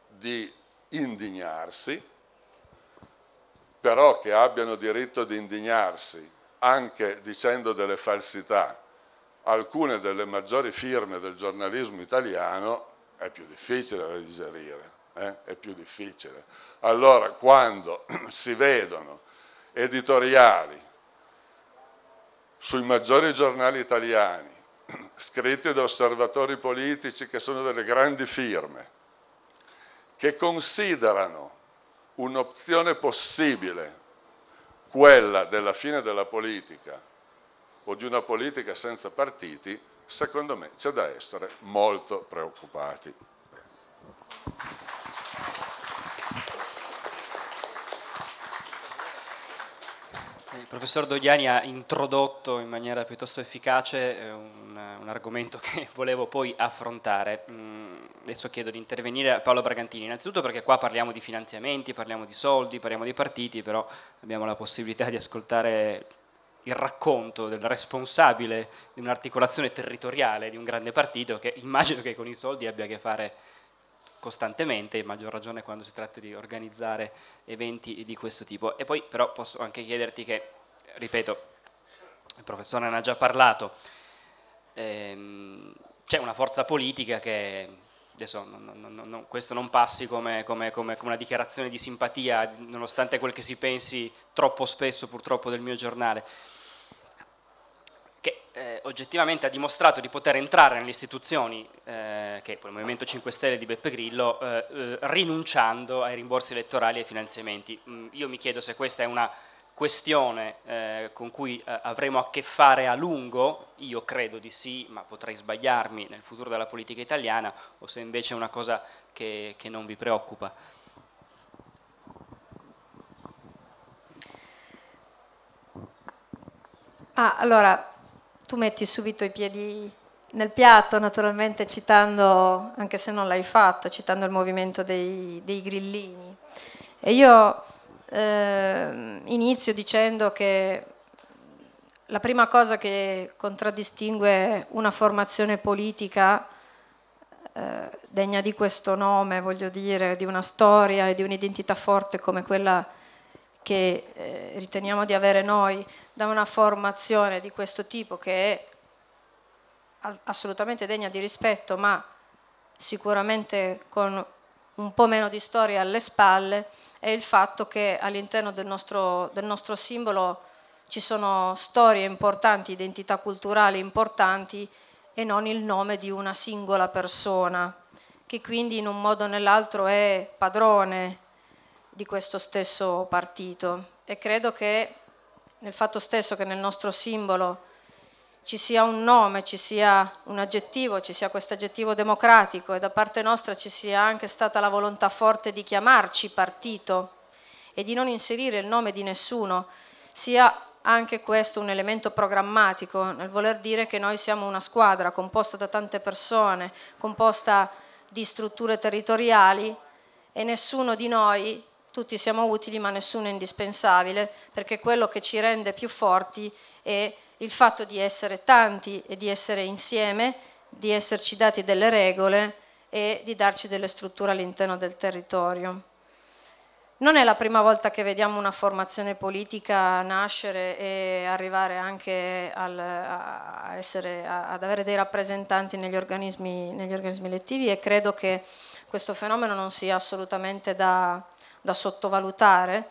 di indignarsi, però che abbiano diritto di indignarsi anche dicendo delle falsità, alcune delle maggiori firme del giornalismo italiano è più difficile da digerire, eh? è più difficile. Allora quando si vedono editoriali sui maggiori giornali italiani scritti da osservatori politici che sono delle grandi firme, che considerano un'opzione possibile, quella della fine della politica o di una politica senza partiti, secondo me c'è da essere molto preoccupati. Il professor Dogliani ha introdotto in maniera piuttosto efficace eh, un, un argomento che volevo poi affrontare. Mm, adesso chiedo di intervenire a Paolo Bragantini, innanzitutto perché qua parliamo di finanziamenti, parliamo di soldi, parliamo di partiti, però abbiamo la possibilità di ascoltare il racconto del responsabile di un'articolazione territoriale di un grande partito che immagino che con i soldi abbia a che fare costantemente, maggior ragione quando si tratta di organizzare eventi di questo tipo. E poi però posso anche chiederti che, ripeto, il professore ne ha già parlato, ehm, c'è una forza politica che adesso non, non, non, questo non passi come, come, come, come, una dichiarazione di simpatia, nonostante quel che si pensi troppo spesso purtroppo del mio giornale, eh, oggettivamente ha dimostrato di poter entrare nelle istituzioni, eh, che è poi il Movimento 5 Stelle di Beppe Grillo, eh, eh, rinunciando ai rimborsi elettorali e ai finanziamenti. Mm, io mi chiedo se questa è una questione eh, con cui eh, avremo a che fare a lungo, io credo di sì, ma potrei sbagliarmi nel futuro della politica italiana, o se invece è una cosa che, che non vi preoccupa. Ah, allora, tu metti subito i piedi nel piatto, naturalmente citando, anche se non l'hai fatto, citando il movimento dei, dei grillini. E io eh, inizio dicendo che la prima cosa che contraddistingue una formazione politica eh, degna di questo nome, voglio dire, di una storia e di un'identità forte come quella che eh, riteniamo di avere noi da una formazione di questo tipo che è assolutamente degna di rispetto, ma sicuramente con un po' meno di storia alle spalle, è il fatto che all'interno del nostro, del nostro simbolo ci sono storie importanti, identità culturali importanti e non il nome di una singola persona, che quindi in un modo o nell'altro è padrone di questo stesso partito e credo che nel fatto stesso che nel nostro simbolo ci sia un nome, ci sia un aggettivo, ci sia questo aggettivo democratico e da parte nostra ci sia anche stata la volontà forte di chiamarci partito e di non inserire il nome di nessuno, sia anche questo un elemento programmatico, nel voler dire che noi siamo una squadra composta da tante persone, composta di strutture territoriali e nessuno di noi tutti siamo utili ma nessuno è indispensabile perché quello che ci rende più forti è il fatto di essere tanti e di essere insieme, di esserci dati delle regole e di darci delle strutture all'interno del territorio. Non è la prima volta che vediamo una formazione politica nascere e arrivare anche al, a essere, a, ad avere dei rappresentanti negli organismi, negli organismi elettivi e credo che questo fenomeno non sia assolutamente da, da sottovalutare,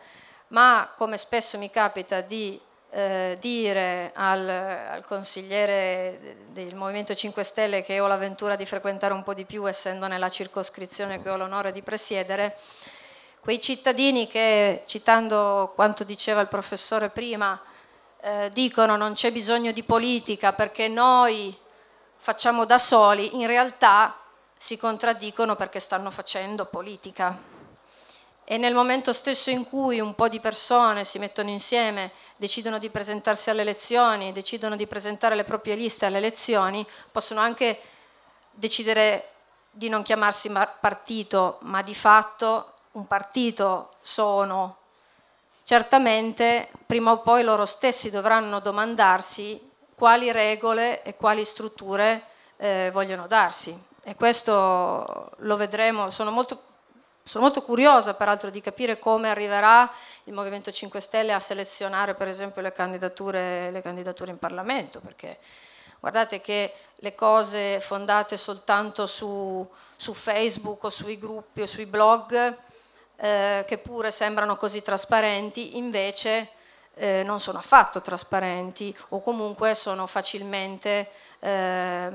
ma come spesso mi capita di eh, dire al, al, consigliere del Movimento 5 Stelle che ho l'avventura di frequentare un po' di più essendo nella circoscrizione che ho l'onore di presiedere, quei cittadini che, citando quanto diceva il professore prima, eh, dicono non c'è bisogno di politica perché noi facciamo da soli, in realtà si contraddicono perché stanno facendo politica e nel momento stesso in cui un po' di persone si mettono insieme, decidono di presentarsi alle elezioni, decidono di presentare le proprie liste alle elezioni, possono anche decidere di non chiamarsi partito, ma di fatto un partito sono. Certamente prima o poi loro stessi dovranno domandarsi quali regole e quali strutture eh, vogliono darsi. E questo lo vedremo, sono molto sono molto curiosa peraltro di capire come arriverà il Movimento 5 Stelle a selezionare per esempio le candidature, le candidature in Parlamento, perché guardate che le cose fondate soltanto su, su Facebook o sui gruppi o sui blog, eh, che pure sembrano così trasparenti, invece eh, non sono affatto trasparenti o comunque sono facilmente eh,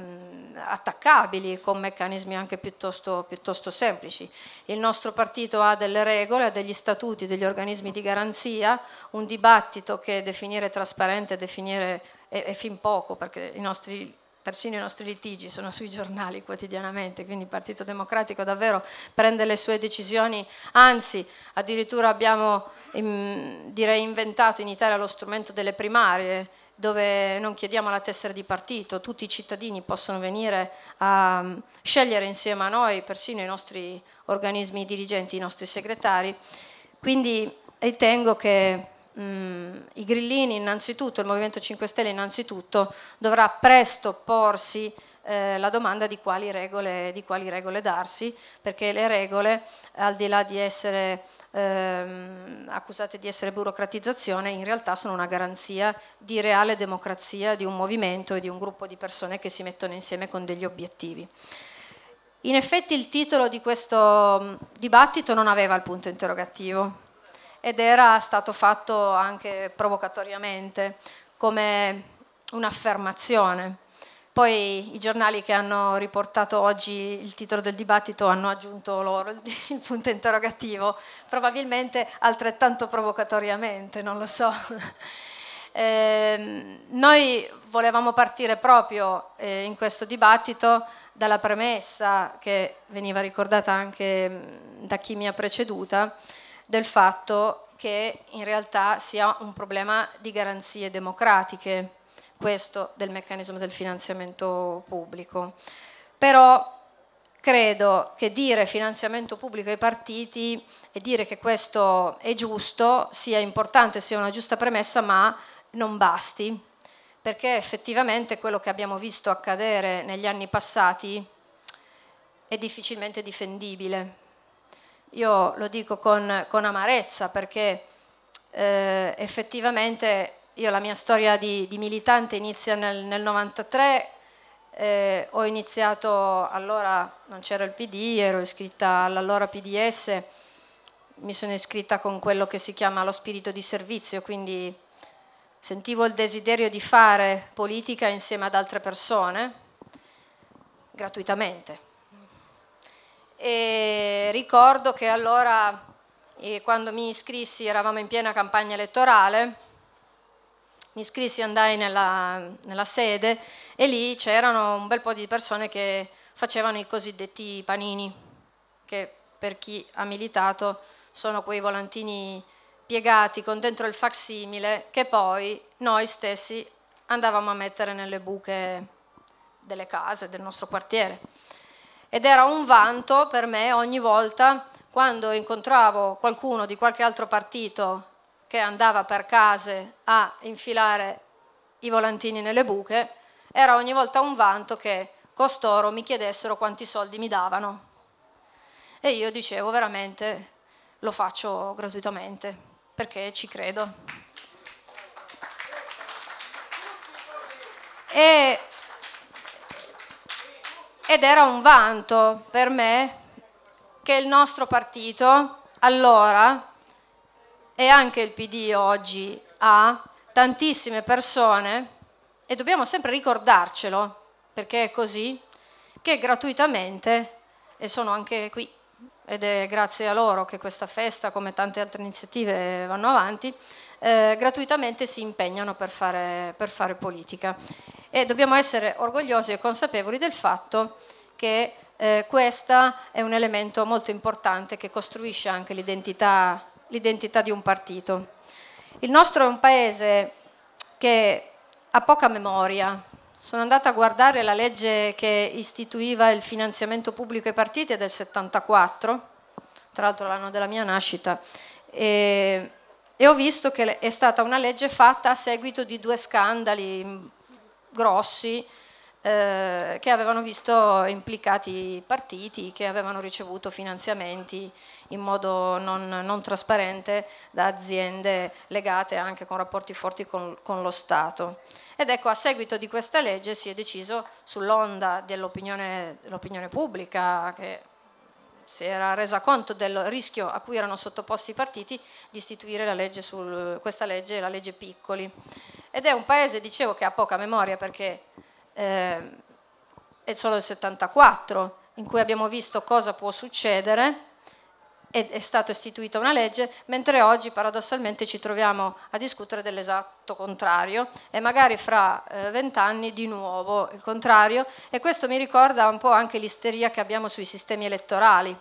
attaccabili con meccanismi anche piuttosto, piuttosto, semplici. Il nostro partito ha delle regole, ha degli statuti, degli organismi di garanzia, un dibattito che definire trasparente definire è, è fin poco perché i nostri persino i nostri litigi sono sui giornali quotidianamente, quindi il Partito Democratico davvero prende le sue decisioni, anzi addirittura abbiamo mm, direi inventato in Italia lo strumento delle primarie dove non chiediamo la tessera di partito, tutti i cittadini possono venire a mm, scegliere insieme a noi, persino i nostri organismi dirigenti, i nostri segretari. Quindi ritengo che mh, mm, i grillini innanzitutto, il Movimento 5 Stelle innanzitutto, dovrà presto porsi eh, la domanda di quali, regole, di quali, regole, darsi, perché le regole, al di là di essere ehm, accusate di essere burocratizzazione, in realtà sono una garanzia di reale democrazia di un movimento e di un gruppo di persone che si mettono insieme con degli obiettivi. In effetti il titolo di questo mm, dibattito non aveva il punto interrogativo, ed era stato fatto anche provocatoriamente come un'affermazione. Poi i giornali che hanno riportato oggi il titolo del dibattito hanno aggiunto loro il punto interrogativo, probabilmente altrettanto provocatoriamente, non lo so. Eh, noi volevamo partire proprio eh, in questo dibattito dalla premessa che veniva ricordata anche mm, da chi mi ha preceduta, del fatto che in realtà sia un problema di garanzie democratiche, questo del meccanismo del finanziamento pubblico. Però credo che dire finanziamento pubblico ai partiti e dire che questo è giusto sia importante, sia una giusta premessa, ma non basti, perché effettivamente quello che abbiamo visto accadere negli anni passati è difficilmente difendibile. Io lo dico con, con amarezza perché eh, effettivamente io la mia storia di, di militante inizia nel, nel 93, eh, ho iniziato allora, non c'era il PD, ero iscritta all'allora PDS, mi sono iscritta con quello che si chiama lo spirito di servizio, quindi sentivo il desiderio di fare politica insieme ad altre persone gratuitamente e ricordo che allora eh, quando mi iscrissi eravamo in piena campagna elettorale, mi iscrissi, andai nella, nella sede e lì c'erano un bel po' di persone che facevano i cosiddetti panini, che per chi ha militato sono quei volantini piegati con dentro il facsimile che poi noi stessi andavamo a mettere nelle buche delle case, del nostro quartiere ed era un vanto per me ogni volta quando incontravo qualcuno di qualche altro partito che andava per case a infilare i volantini nelle buche, era ogni volta un vanto che costoro mi chiedessero quanti soldi mi davano. E io dicevo veramente lo faccio gratuitamente perché ci credo. E ed era un vanto per me che il nostro partito allora e anche il PD oggi ha tantissime persone e dobbiamo sempre ricordarcelo perché è così che gratuitamente e sono anche qui ed è grazie a loro che questa festa come tante altre iniziative vanno avanti eh, gratuitamente si impegnano per fare, per fare politica. E dobbiamo essere orgogliosi e consapevoli del fatto che eh, questo è un elemento molto importante che costruisce anche l'identità, l'identità di un partito. Il nostro è un paese che ha poca memoria. Sono andata a guardare la legge che istituiva il finanziamento pubblico ai partiti del 74, tra l'altro l'anno della mia nascita, e e ho visto che è stata una legge fatta a seguito di due scandali grossi eh, che avevano visto implicati partiti che avevano ricevuto finanziamenti in modo non, non trasparente da aziende legate anche con rapporti forti con, con, lo Stato. Ed ecco, a seguito di questa legge si è deciso sull'onda dell'opinione, pubblica, che si era resa conto del rischio a cui erano sottoposti i partiti di istituire la legge sul, questa legge, la legge Piccoli. Ed è un paese, dicevo, che ha poca memoria perché eh, è solo il 74, in cui abbiamo visto cosa può succedere è stata istituita una legge, mentre oggi paradossalmente ci troviamo a discutere dell'esatto contrario e magari fra eh, vent'anni eh, di nuovo il contrario e questo mi ricorda un po' anche l'isteria che abbiamo sui sistemi elettorali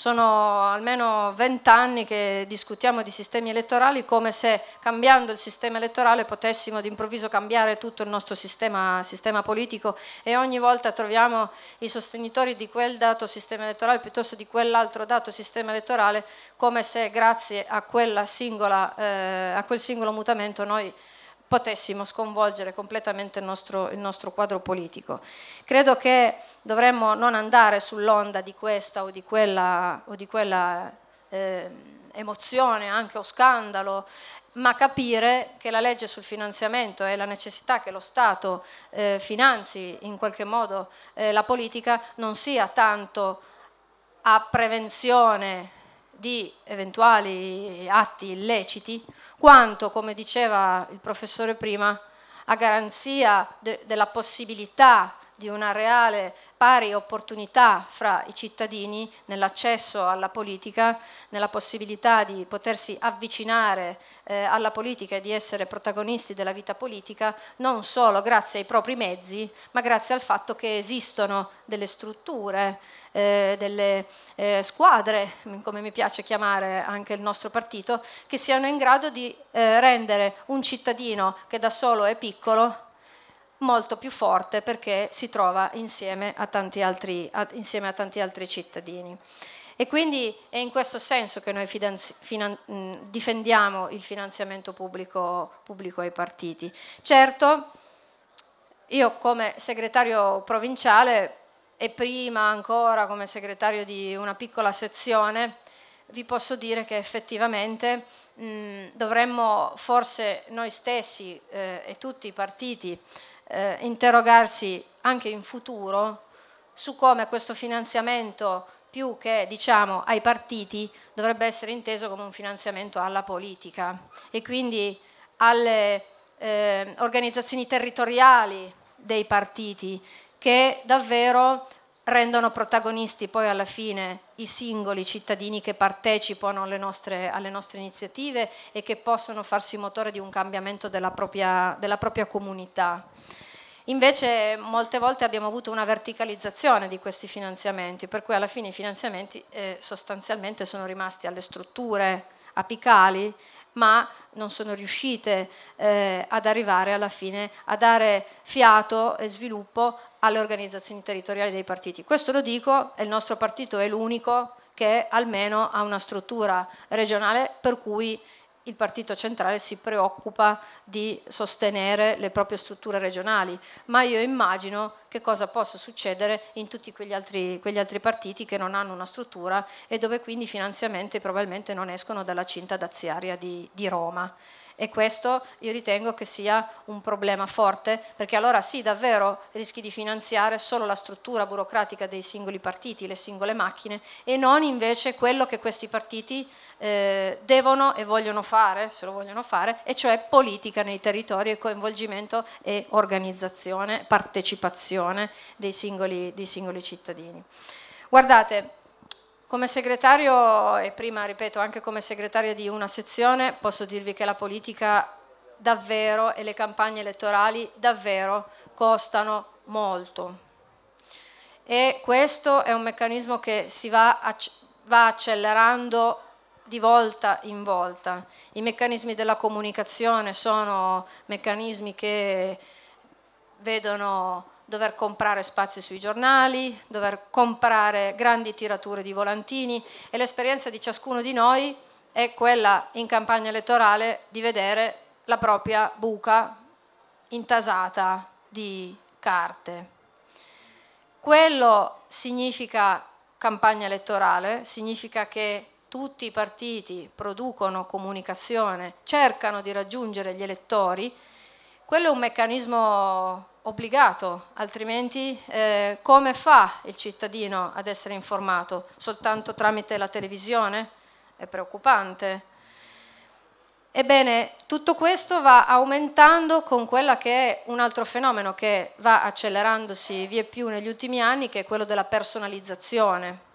sono almeno vent'anni che discutiamo di sistemi elettorali come se cambiando il sistema elettorale potessimo d'improvviso cambiare tutto il nostro sistema, sistema politico e ogni volta troviamo i sostenitori di quel dato sistema elettorale piuttosto di quell'altro dato sistema elettorale come se grazie a, singola, eh, a quel singolo mutamento noi potessimo sconvolgere completamente il nostro, il nostro, quadro politico. Credo che dovremmo non andare sull'onda di questa o di quella, o di quella eh, emozione anche o scandalo, ma capire che la legge sul finanziamento e la necessità che lo Stato eh, finanzi in qualche modo eh, la politica non sia tanto a prevenzione di eventuali atti illeciti, quanto, come diceva il professore prima, a garanzia de della possibilità di una reale pari opportunità fra i cittadini nell'accesso alla politica, nella possibilità di potersi avvicinare eh, alla politica e di essere protagonisti della vita politica, non solo grazie ai propri mezzi, ma grazie al fatto che esistono delle strutture, eh, delle eh, squadre, come mi piace chiamare anche il nostro partito, che siano in grado di eh, rendere un cittadino che da solo è piccolo molto più forte perché si trova insieme a tanti altri, a, a tanti altri cittadini. E quindi è in questo senso che noi finanzi, finan, mm, difendiamo il finanziamento pubblico, pubblico ai partiti. Certo, io come segretario provinciale e prima ancora come segretario di una piccola sezione, vi posso dire che effettivamente mh, mm, dovremmo forse noi stessi eh, e tutti i partiti eh, interrogarsi anche in futuro su come questo finanziamento più che diciamo, ai partiti dovrebbe essere inteso come un finanziamento alla politica e quindi alle eh, organizzazioni territoriali dei partiti che davvero rendono protagonisti poi alla fine i singoli cittadini che partecipano alle nostre, alle nostre iniziative e che possono farsi motore di un cambiamento della propria, della propria comunità. Invece molte volte abbiamo avuto una verticalizzazione di questi finanziamenti, per cui alla fine i finanziamenti eh, sostanzialmente sono rimasti alle strutture apicali, ma non sono riuscite eh, ad arrivare alla fine a dare fiato e sviluppo alle organizzazioni territoriali dei partiti. Questo lo dico, il nostro partito è l'unico che almeno ha una struttura regionale per cui il partito centrale si preoccupa di sostenere le proprie strutture regionali, ma io immagino che cosa possa succedere in tutti quegli altri, quegli altri partiti che non hanno una struttura e dove quindi i finanziamenti probabilmente non escono dalla cinta daziaria di, di Roma. E questo io ritengo che sia un problema forte, perché allora sì, davvero rischi di finanziare solo la struttura burocratica dei singoli partiti, le singole macchine, e non invece quello che questi partiti eh, devono e vogliono fare, se lo vogliono fare, e cioè politica nei territori e coinvolgimento e organizzazione, partecipazione dei singoli, dei singoli cittadini. Guardate, come segretario e prima ripeto anche come segretaria di una sezione posso dirvi che la politica davvero e le campagne elettorali davvero costano molto e questo è un meccanismo che si va, va accelerando di volta in volta. I meccanismi della comunicazione sono meccanismi che vedono dover comprare spazi sui giornali, dover comprare grandi tirature di volantini e l'esperienza di ciascuno di noi è quella in campagna elettorale di vedere la propria buca intasata di carte. Quello significa campagna elettorale, significa che tutti i partiti producono comunicazione, cercano di raggiungere gli elettori, quello è un meccanismo obbligato, altrimenti eh, come fa il cittadino ad essere informato? Soltanto tramite la televisione? È preoccupante. Ebbene, tutto questo va aumentando con quella che è un altro fenomeno che va accelerandosi via più negli ultimi anni, che è quello della personalizzazione.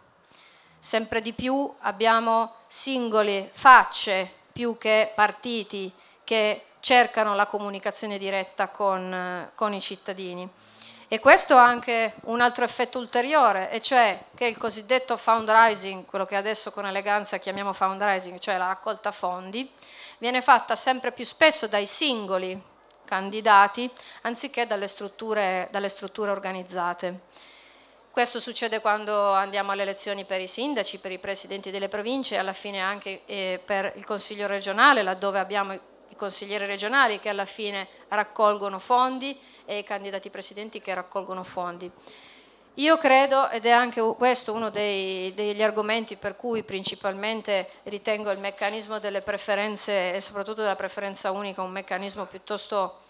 Sempre di più abbiamo singoli facce più che partiti che cercano la comunicazione diretta con, con i cittadini. E questo ha anche un altro effetto ulteriore, e cioè che il cosiddetto fundraising, quello che adesso con eleganza chiamiamo fundraising, cioè la raccolta fondi, viene fatta sempre più spesso dai singoli candidati anziché dalle strutture, dalle strutture organizzate. Questo succede quando andiamo alle elezioni per i sindaci, per i presidenti delle province e alla fine anche eh, per il Consiglio regionale, laddove abbiamo i consiglieri regionali che alla fine raccolgono fondi e i candidati presidenti che raccolgono fondi. Io credo, ed è anche questo uno dei, degli argomenti per cui principalmente ritengo il meccanismo delle preferenze e soprattutto della preferenza unica un meccanismo piuttosto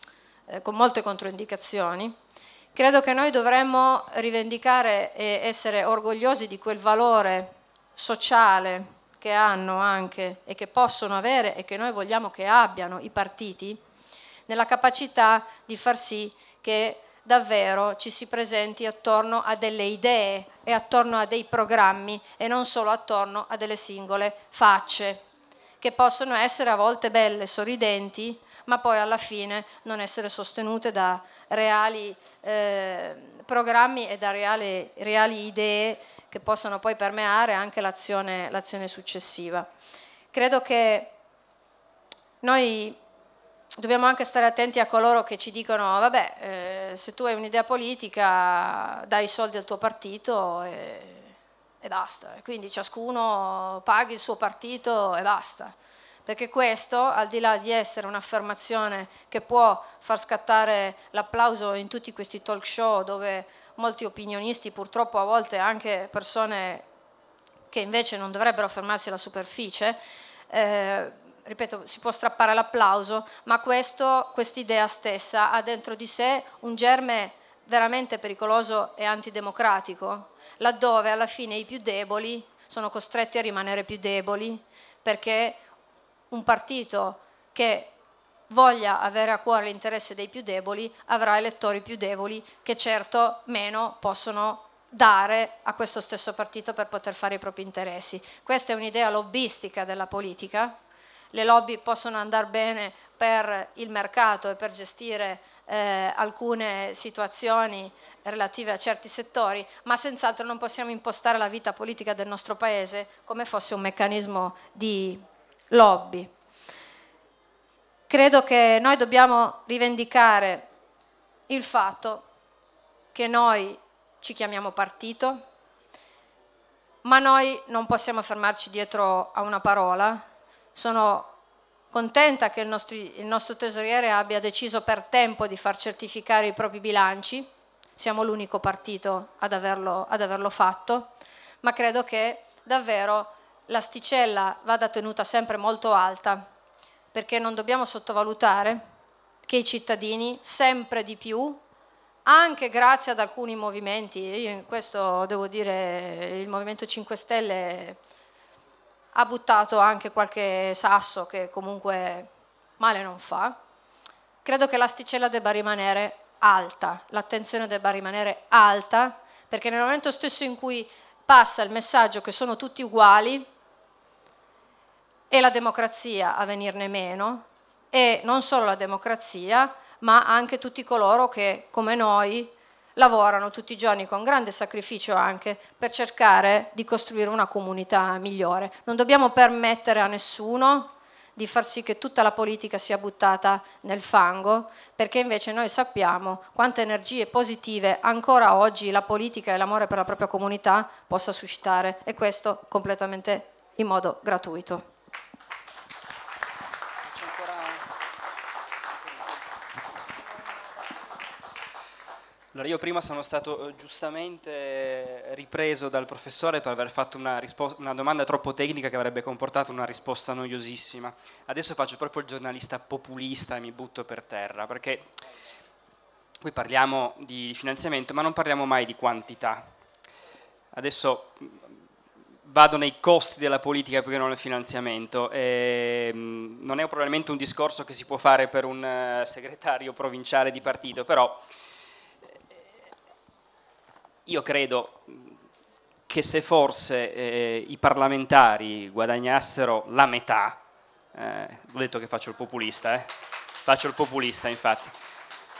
eh, con molte controindicazioni, credo che noi dovremmo rivendicare e essere orgogliosi di quel valore sociale che hanno anche e che possono avere e che noi vogliamo che abbiano i partiti nella capacità di far sì che davvero ci si presenti attorno a delle idee e attorno a dei programmi e non solo attorno a delle singole facce che possono essere a volte belle, sorridenti, ma poi alla fine non essere sostenute da reali eh, programmi e da reali, reali idee che possono poi permeare anche l'azione, l'azione successiva. Credo che noi dobbiamo anche stare attenti a coloro che ci dicono vabbè eh, se tu hai un'idea politica dai i soldi al tuo partito e, e, basta quindi ciascuno paghi il suo partito e basta perché questo al di là di essere un'affermazione che può far scattare l'applauso in tutti questi talk show dove molti opinionisti, purtroppo a volte anche persone che invece non dovrebbero fermarsi alla superficie, eh, ripeto, si può strappare l'applauso, ma quest'idea stessa ha dentro di sé un germe veramente pericoloso e antidemocratico, laddove alla fine i più deboli sono costretti a rimanere più deboli perché un partito che voglia avere a cuore l'interesse dei più deboli, avrà elettori più deboli che certo meno possono dare a questo stesso partito per poter fare i propri interessi. Questa è un'idea lobbistica della politica. Le lobby possono andare bene per il mercato e per gestire eh, alcune situazioni relative a certi settori, ma senz'altro non possiamo impostare la vita politica del nostro Paese come fosse un meccanismo di lobby credo che noi dobbiamo rivendicare il fatto che noi ci chiamiamo partito, ma noi non possiamo fermarci dietro a una parola. Sono contenta che il nostro, il nostro tesoriere abbia deciso per tempo di far certificare i propri bilanci, siamo l'unico partito ad averlo, ad averlo fatto, ma credo che davvero l'asticella vada tenuta sempre molto alta perché non dobbiamo sottovalutare che i cittadini sempre di più anche grazie ad alcuni movimenti, io in questo devo dire il Movimento 5 Stelle ha buttato anche qualche sasso che comunque male non fa, credo che l'asticella debba rimanere alta, l'attenzione debba rimanere alta, perché nel momento stesso in cui passa il messaggio che sono tutti uguali, e la democrazia a venirne meno e non solo la democrazia, ma anche tutti coloro che, come noi, lavorano tutti i giorni con grande sacrificio anche per cercare di costruire una comunità migliore. Non dobbiamo permettere a nessuno di far sì che tutta la politica sia buttata nel fango, perché invece noi sappiamo quante energie positive ancora oggi la politica e l'amore per la propria comunità possa suscitare e questo completamente in modo gratuito. Allora, io prima sono stato eh, giustamente ripreso dal professore per aver fatto una, una, domanda troppo tecnica che avrebbe comportato una risposta noiosissima. Adesso faccio proprio il giornalista populista e mi butto per terra, perché qui parliamo di finanziamento, ma non parliamo mai di quantità. Adesso mm, vado nei costi della politica più che non nel finanziamento. E, ehm, non è probabilmente un discorso che si può fare per un eh, segretario provinciale di partito, però io credo che se forse eh, i parlamentari guadagnassero la metà, eh, ho detto che faccio il populista, eh? faccio il populista infatti,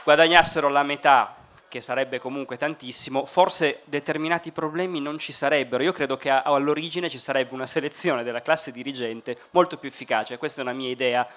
guadagnassero la metà, che sarebbe comunque tantissimo, forse determinati problemi non ci sarebbero. Io credo che all'origine ci sarebbe una selezione della classe dirigente molto più efficace, questa è una mia idea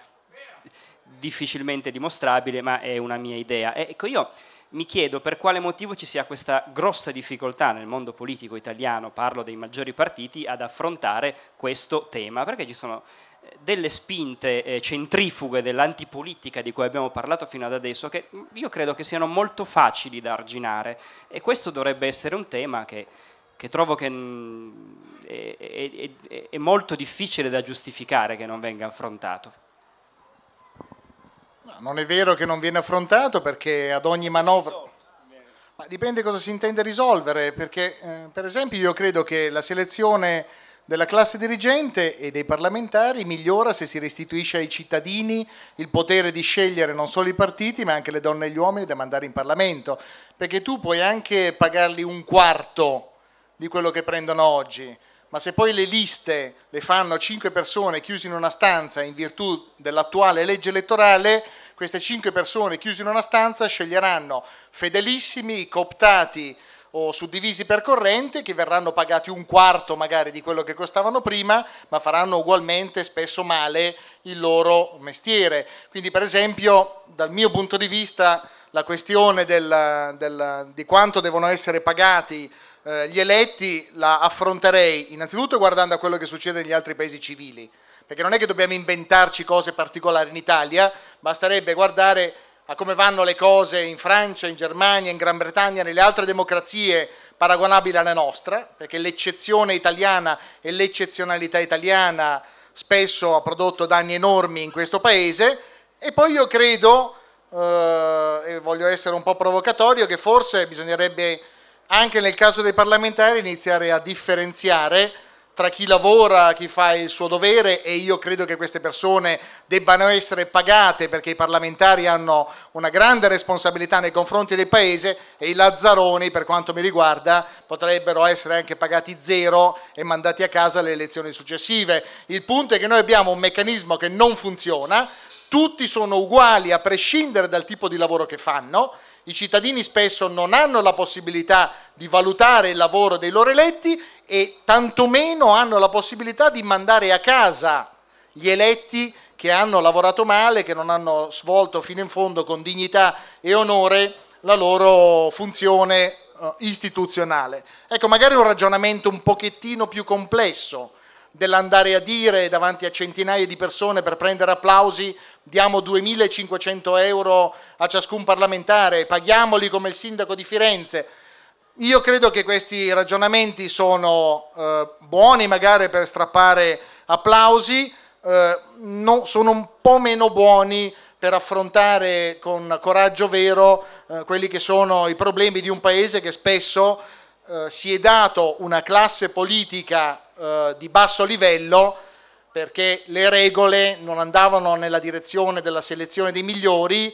difficilmente dimostrabile, ma è una mia idea. ecco, io mi chiedo per quale motivo ci sia questa grossa difficoltà nel mondo politico italiano, parlo dei maggiori partiti, ad affrontare questo tema, perché ci sono eh, delle spinte eh, centrifughe dell'antipolitica di cui abbiamo parlato fino ad adesso che io credo che siano molto facili da arginare e questo dovrebbe essere un tema che, che trovo che mm, è, è, è molto difficile da giustificare che non venga affrontato non è vero che non viene affrontato perché ad ogni manovra... Ma dipende cosa si intende risolvere, perché eh, per esempio io credo che la selezione della classe dirigente e dei parlamentari migliora se si restituisce ai cittadini il potere di scegliere non solo i partiti ma anche le donne e gli uomini da mandare in Parlamento, perché tu puoi anche pagarli un quarto di quello che prendono oggi, ma se poi le liste le fanno cinque persone chiuse in una stanza in virtù dell'attuale legge elettorale, queste cinque persone chiuse in una stanza sceglieranno fedelissimi, cooptati o suddivisi per corrente che verranno pagati un quarto magari di quello che costavano prima, ma faranno ugualmente spesso male il loro mestiere. Quindi per esempio dal mio punto di vista la questione del, del, di quanto devono essere pagati eh, gli eletti la affronterei innanzitutto guardando a quello che succede negli altri paesi civili, perché non è che dobbiamo inventarci cose particolari in Italia, basterebbe guardare a come vanno le cose in Francia, in Germania, in Gran Bretagna, nelle altre democrazie paragonabili alla nostra, perché l'eccezione italiana e l'eccezionalità italiana spesso ha prodotto danni enormi in questo paese e poi io credo, eh, e voglio essere un po' provocatorio, che forse bisognerebbe anche nel caso dei parlamentari iniziare a differenziare tra chi lavora, chi fa il suo dovere e io credo che queste persone debbano essere pagate perché i parlamentari hanno una grande responsabilità nei confronti del Paese e i lazzaroni, per quanto mi riguarda, potrebbero essere anche pagati zero e mandati a casa alle elezioni successive. Il punto è che noi abbiamo un meccanismo che non funziona, tutti sono uguali a prescindere dal tipo di lavoro che fanno i cittadini spesso non hanno la possibilità di valutare il lavoro dei loro eletti e tantomeno hanno la possibilità di mandare a casa gli eletti che hanno lavorato male, che non hanno svolto fino in fondo con dignità e onore la loro funzione eh, istituzionale. Ecco, magari un ragionamento un pochettino più complesso dell'andare a dire davanti a centinaia di persone per prendere applausi, diamo 2.500 euro a ciascun parlamentare, paghiamoli come il sindaco di Firenze. Io credo che questi ragionamenti sono eh, buoni magari per strappare applausi, eh, no, sono un po' meno buoni per affrontare con coraggio vero eh, quelli che sono i problemi di un paese che spesso eh, si è dato una classe politica eh, di basso livello perché le regole non andavano nella direzione della selezione dei migliori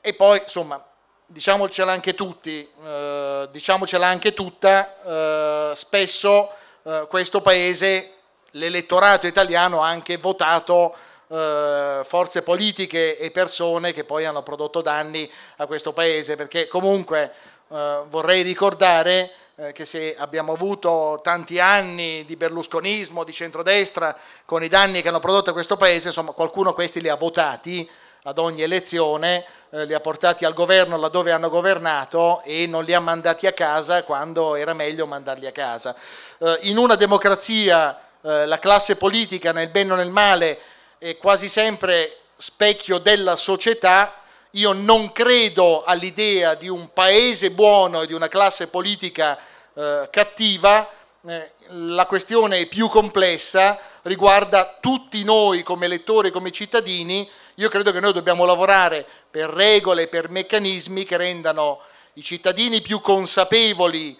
e poi insomma diciamocela anche tutti, eh, diciamocela anche tutta, eh, spesso eh, questo paese, l'elettorato italiano ha anche votato eh, forze politiche e persone che poi hanno prodotto danni a questo paese, perché comunque eh, vorrei ricordare eh, che se abbiamo avuto tanti anni di berlusconismo, di centrodestra, con i danni che hanno prodotto questo paese, insomma qualcuno questi li ha votati ad ogni elezione, eh, li ha portati al governo laddove hanno governato e non li ha mandati a casa quando era meglio mandarli a casa. Eh, in una democrazia eh, la classe politica nel bene o nel male è quasi sempre specchio della società, io non credo all'idea di un paese buono e di una classe politica eh, cattiva, eh, la questione è più complessa, riguarda tutti noi come elettori, come cittadini, io credo che noi dobbiamo lavorare per regole, per meccanismi che rendano i cittadini più consapevoli,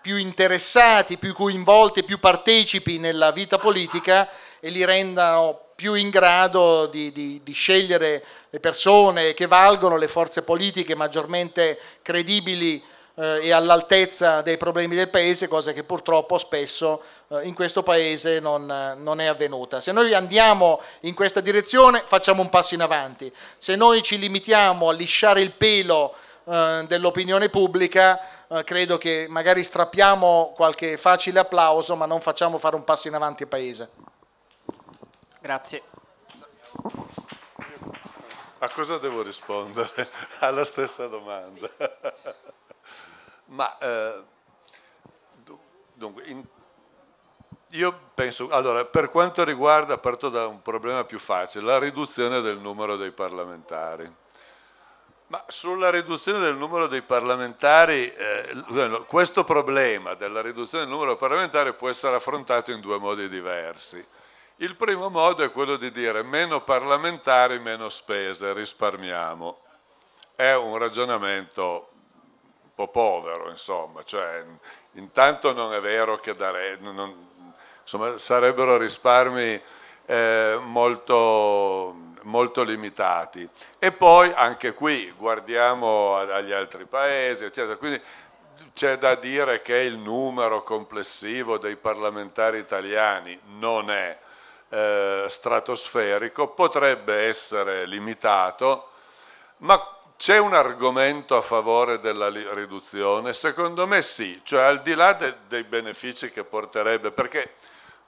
più interessati, più coinvolti, più partecipi nella vita politica e li rendano più in grado di, di, di, scegliere le persone che valgono, le forze politiche maggiormente credibili eh, e all'altezza dei problemi del Paese, cosa che purtroppo spesso eh, in questo Paese non, non, è avvenuta. Se noi andiamo in questa direzione facciamo un passo in avanti, se noi ci limitiamo a lisciare il pelo eh, dell'opinione pubblica, eh, credo che magari strappiamo qualche facile applauso ma non facciamo fare un passo in avanti al Paese. Grazie. A cosa devo rispondere? Alla stessa domanda. Sì, Ma eh, dunque, in, io penso, allora, per quanto riguarda, parto da un problema più facile, la riduzione del numero dei parlamentari. Ma sulla riduzione del numero dei parlamentari, eh, questo problema della riduzione del numero parlamentare può essere affrontato in due modi diversi. Il primo modo è quello di dire meno parlamentari, meno spese, risparmiamo. È un ragionamento un po' povero, insomma, cioè, intanto non è vero che dare, non, insomma, sarebbero risparmi eh, molto, molto, limitati. E poi anche qui guardiamo agli altri paesi, eccetera. Quindi, c'è da dire che il numero complessivo dei parlamentari italiani non è eh, stratosferico, potrebbe essere limitato, ma c'è un argomento a favore della riduzione? Secondo me sì, cioè al di là de dei benefici che porterebbe, perché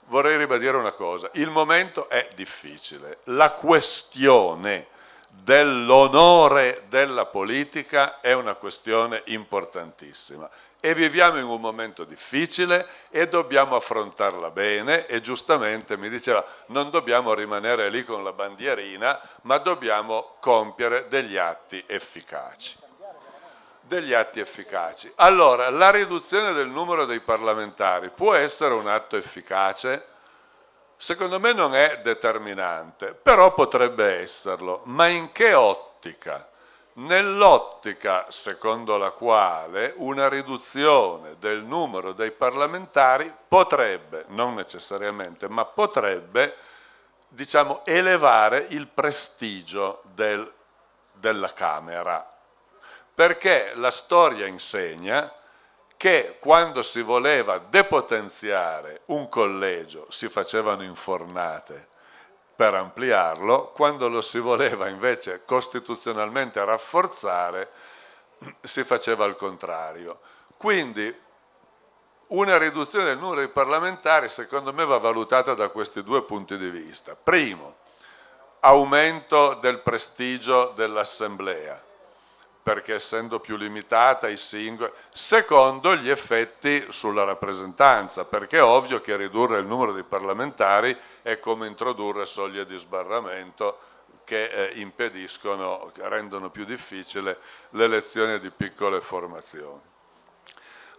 vorrei ribadire una cosa, il momento è difficile, la questione dell'onore della politica è una questione importantissima e viviamo in un momento difficile e dobbiamo affrontarla bene e giustamente mi diceva non dobbiamo rimanere lì con la bandierina ma dobbiamo compiere degli atti efficaci. Degli atti efficaci. Allora, la riduzione del numero dei parlamentari può essere un atto efficace? Secondo me non è determinante, però potrebbe esserlo, ma in che ottica? nell'ottica secondo la quale una riduzione del numero dei parlamentari potrebbe, non necessariamente, ma potrebbe diciamo, elevare il prestigio del, della Camera. Perché la storia insegna che quando si voleva depotenziare un collegio si facevano infornate per ampliarlo, quando lo si voleva invece costituzionalmente rafforzare si faceva il contrario. Quindi una riduzione del numero dei parlamentari secondo me va valutata da questi due punti di vista. Primo, aumento del prestigio dell'Assemblea perché essendo più limitata i singoli, secondo gli effetti sulla rappresentanza, perché è ovvio che ridurre il numero di parlamentari è come introdurre soglie di sbarramento che eh, impediscono, che rendono più difficile l'elezione di piccole formazioni.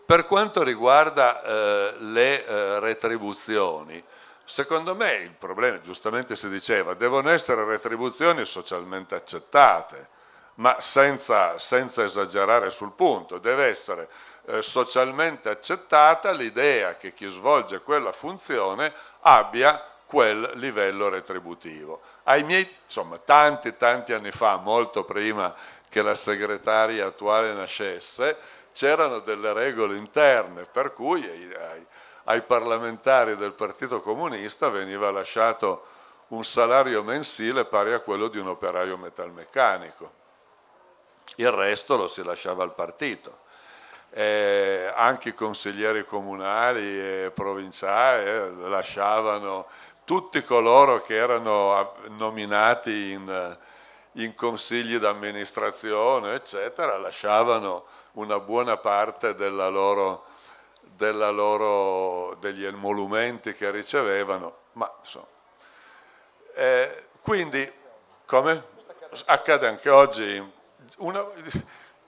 Per quanto riguarda eh, le eh, retribuzioni, secondo me il problema, giustamente si diceva, devono essere retribuzioni socialmente accettate, ma senza, senza esagerare sul punto, deve essere eh, socialmente accettata l'idea che chi svolge quella funzione abbia quel livello retributivo. Ai miei, insomma, tanti, tanti anni fa, molto prima che la segretaria attuale nascesse, c'erano delle regole interne per cui ai, ai, parlamentari del Partito Comunista veniva lasciato un salario mensile pari a quello di un operaio metalmeccanico il resto lo si lasciava al partito. Eh, anche i consiglieri comunali e provinciali eh, lasciavano tutti coloro che erano nominati in, in consigli d'amministrazione, eccetera, lasciavano una buona parte della loro, della loro, degli emolumenti che ricevevano, ma insomma. Eh, quindi, come? Accade anche oggi una,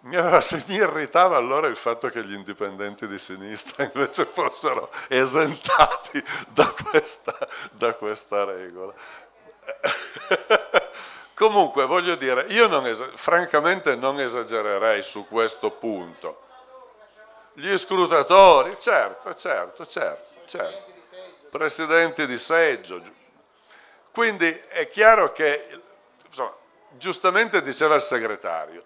mi, mi, irritava allora il fatto che gli indipendenti di sinistra invece fossero esentati da questa, da questa regola. Comunque, voglio dire, io non francamente non esagererei su questo punto. Gli scrutatori, certo, certo, certo, certo. Presidenti di seggio. Quindi è chiaro che insomma, giustamente diceva il segretario,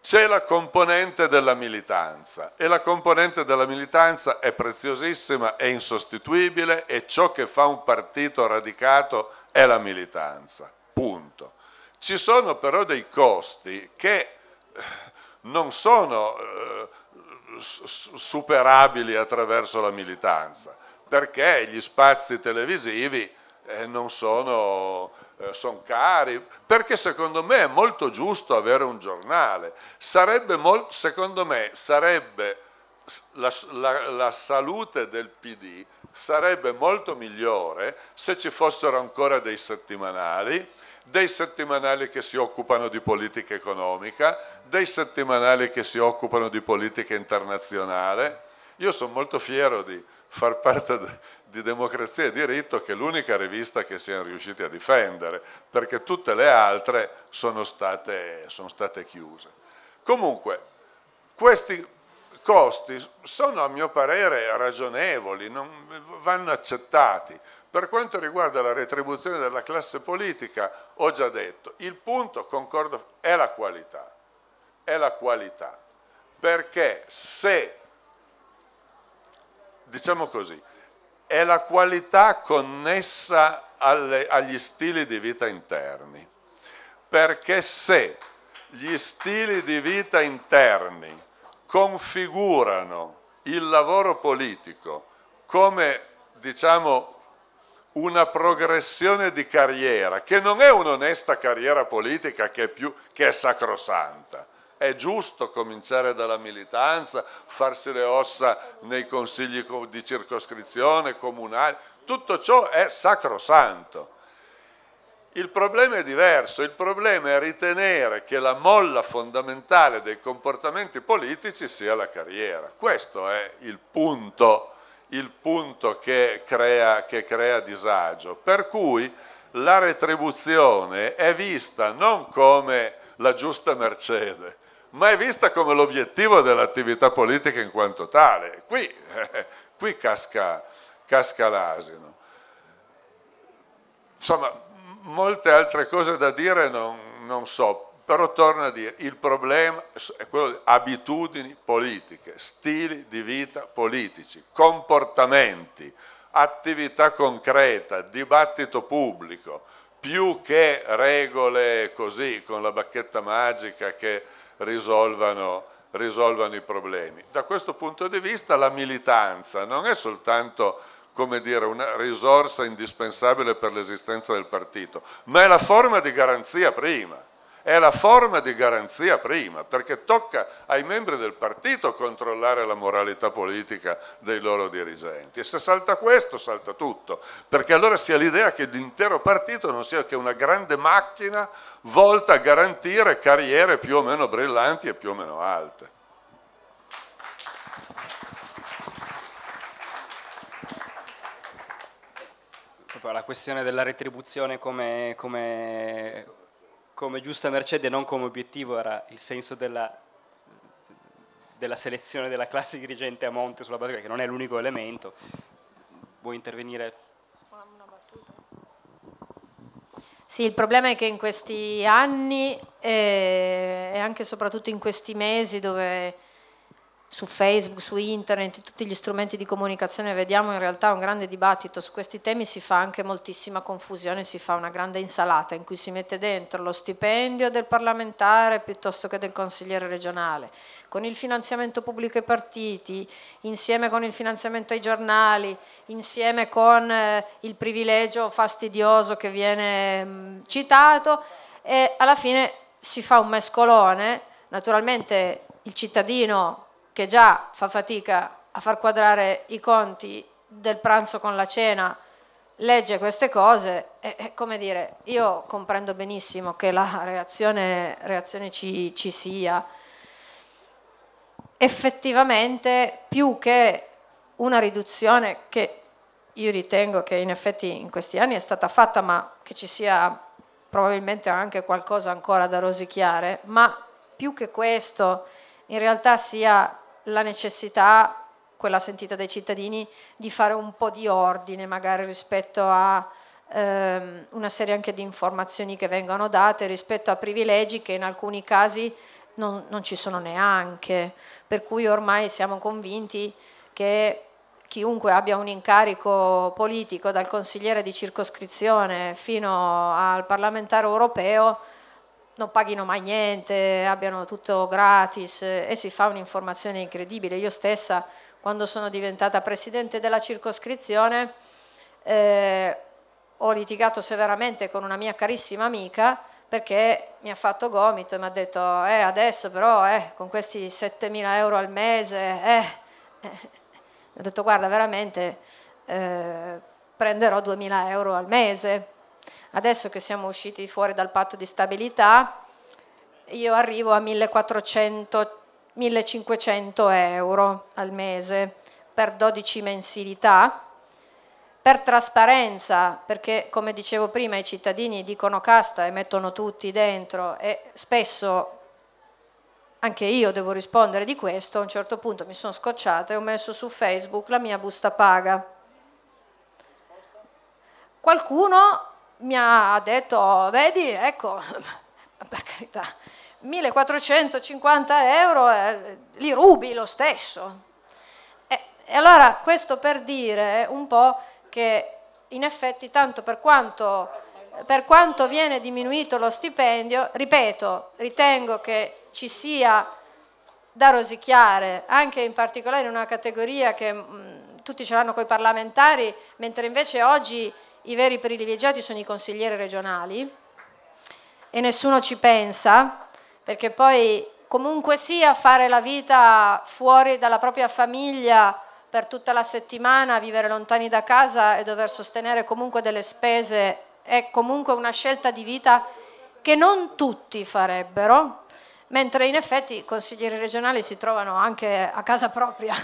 c'è la componente della militanza e la componente della militanza è preziosissima, è insostituibile e ciò che fa un partito radicato è la militanza, punto. Ci sono però dei costi che eh, non sono eh, superabili attraverso la militanza, perché gli spazi televisivi eh, non sono eh, sono cari, perché secondo me è molto giusto avere un giornale. Sarebbe molto, secondo me sarebbe la, la, la salute del PD sarebbe molto migliore se ci fossero ancora dei settimanali, dei settimanali che si occupano di politica economica, dei settimanali che si occupano di politica internazionale. Io sono molto fiero di far parte di democrazia e diritto che è l'unica rivista che siamo riusciti a difendere, perché tutte le altre sono state, sono state chiuse. Comunque, questi costi sono a mio parere ragionevoli, non, vanno accettati. Per quanto riguarda la retribuzione della classe politica, ho già detto, il punto, concordo, è la qualità. È la qualità. Perché se, diciamo così, è la qualità connessa alle, agli stili di vita interni. Perché se gli stili di vita interni configurano il lavoro politico come, diciamo, una progressione di carriera, che non è un'onesta carriera politica che è, più, che è sacrosanta, è giusto cominciare dalla militanza, farsi le ossa nei consigli di circoscrizione, comunali, tutto ciò è sacrosanto. Il problema è diverso, il problema è ritenere che la molla fondamentale dei comportamenti politici sia la carriera. Questo è il punto, il punto che, crea, che, crea, disagio. Per cui la retribuzione è vista non come la giusta mercede, ma è vista come l'obiettivo dell'attività politica in quanto tale. Qui, qui casca, casca l'asino. Insomma, molte altre cose da dire non, non so, però torno a dire, il problema è quello di abitudini politiche, stili di vita politici, comportamenti, attività concreta, dibattito pubblico, più che regole così, con la bacchetta magica che risolvano, risolvano i problemi. Da questo punto di vista la militanza non è soltanto come dire, una risorsa indispensabile per l'esistenza del partito, ma è la forma di garanzia prima è la forma di garanzia prima, perché tocca ai membri del partito controllare la moralità politica dei loro dirigenti. E se salta questo, salta tutto, perché allora si ha l'idea che l'intero partito non sia che una grande macchina volta a garantire carriere più o meno brillanti e più o meno alte. la questione della retribuzione come, come come giusta Mercedes non come obiettivo era il senso della, della selezione della classe dirigente a monte sulla base che non è l'unico elemento. Vuoi intervenire? Una, una battuta. Sì, il problema è che in questi anni eh, e anche soprattutto in questi mesi dove su Facebook, su internet, tutti gli strumenti di comunicazione vediamo in realtà un grande dibattito su questi temi, si fa anche moltissima confusione, si fa una grande insalata in cui si mette dentro lo stipendio del parlamentare piuttosto che del consigliere regionale, con il finanziamento pubblico ai partiti, insieme con il finanziamento ai giornali, insieme con eh, il privilegio fastidioso che viene mm, citato e alla fine si fa un mescolone, naturalmente il cittadino che già fa fatica a far quadrare i conti del pranzo con la cena, legge queste cose e, e come dire, io comprendo benissimo che la reazione, reazione ci, ci sia. Effettivamente, più che una riduzione che io ritengo che in effetti in questi anni è stata fatta, ma che ci sia probabilmente anche qualcosa ancora da rosicchiare, ma più che questo in realtà sia la necessità, quella sentita dai cittadini, di fare un po' di ordine magari rispetto a ehm, una serie anche di informazioni che vengono date, rispetto a privilegi che in alcuni casi non, non ci sono neanche, per cui ormai siamo convinti che chiunque abbia un incarico politico, dal consigliere di circoscrizione fino al parlamentare europeo, non paghino mai niente, abbiano tutto gratis eh, e si fa un'informazione incredibile. Io stessa, quando sono diventata presidente della circoscrizione, eh, ho litigato severamente con una mia carissima amica perché mi ha fatto gomito e mi ha detto eh, adesso però eh, con questi 7.000 euro al mese, eh, ho eh. detto guarda veramente eh, prenderò 2.000 euro al mese Adesso che siamo usciti fuori dal patto di stabilità, io arrivo a 1400, 1500 euro al mese per 12 mensilità, per trasparenza, perché come dicevo prima i cittadini dicono casta e mettono tutti dentro e spesso anche io devo rispondere di questo, a un certo punto mi sono scocciata e ho messo su Facebook la mia busta paga. Qualcuno mi ha detto, vedi, ecco, per carità, 1450 euro eh, li rubi lo stesso. E, e allora questo per dire un po' che in effetti tanto per quanto, per quanto viene diminuito lo stipendio, ripeto, ritengo che ci sia da rosicchiare, anche in particolare in una categoria che mh, mm, tutti ce l'hanno con i parlamentari, mentre invece oggi i veri privilegiati sono i consiglieri regionali e nessuno ci pensa perché poi comunque sia fare la vita fuori dalla propria famiglia per tutta la settimana, vivere lontani da casa e dover sostenere comunque delle spese è comunque una scelta di vita che non tutti farebbero, mentre in effetti i consiglieri regionali si trovano anche a casa propria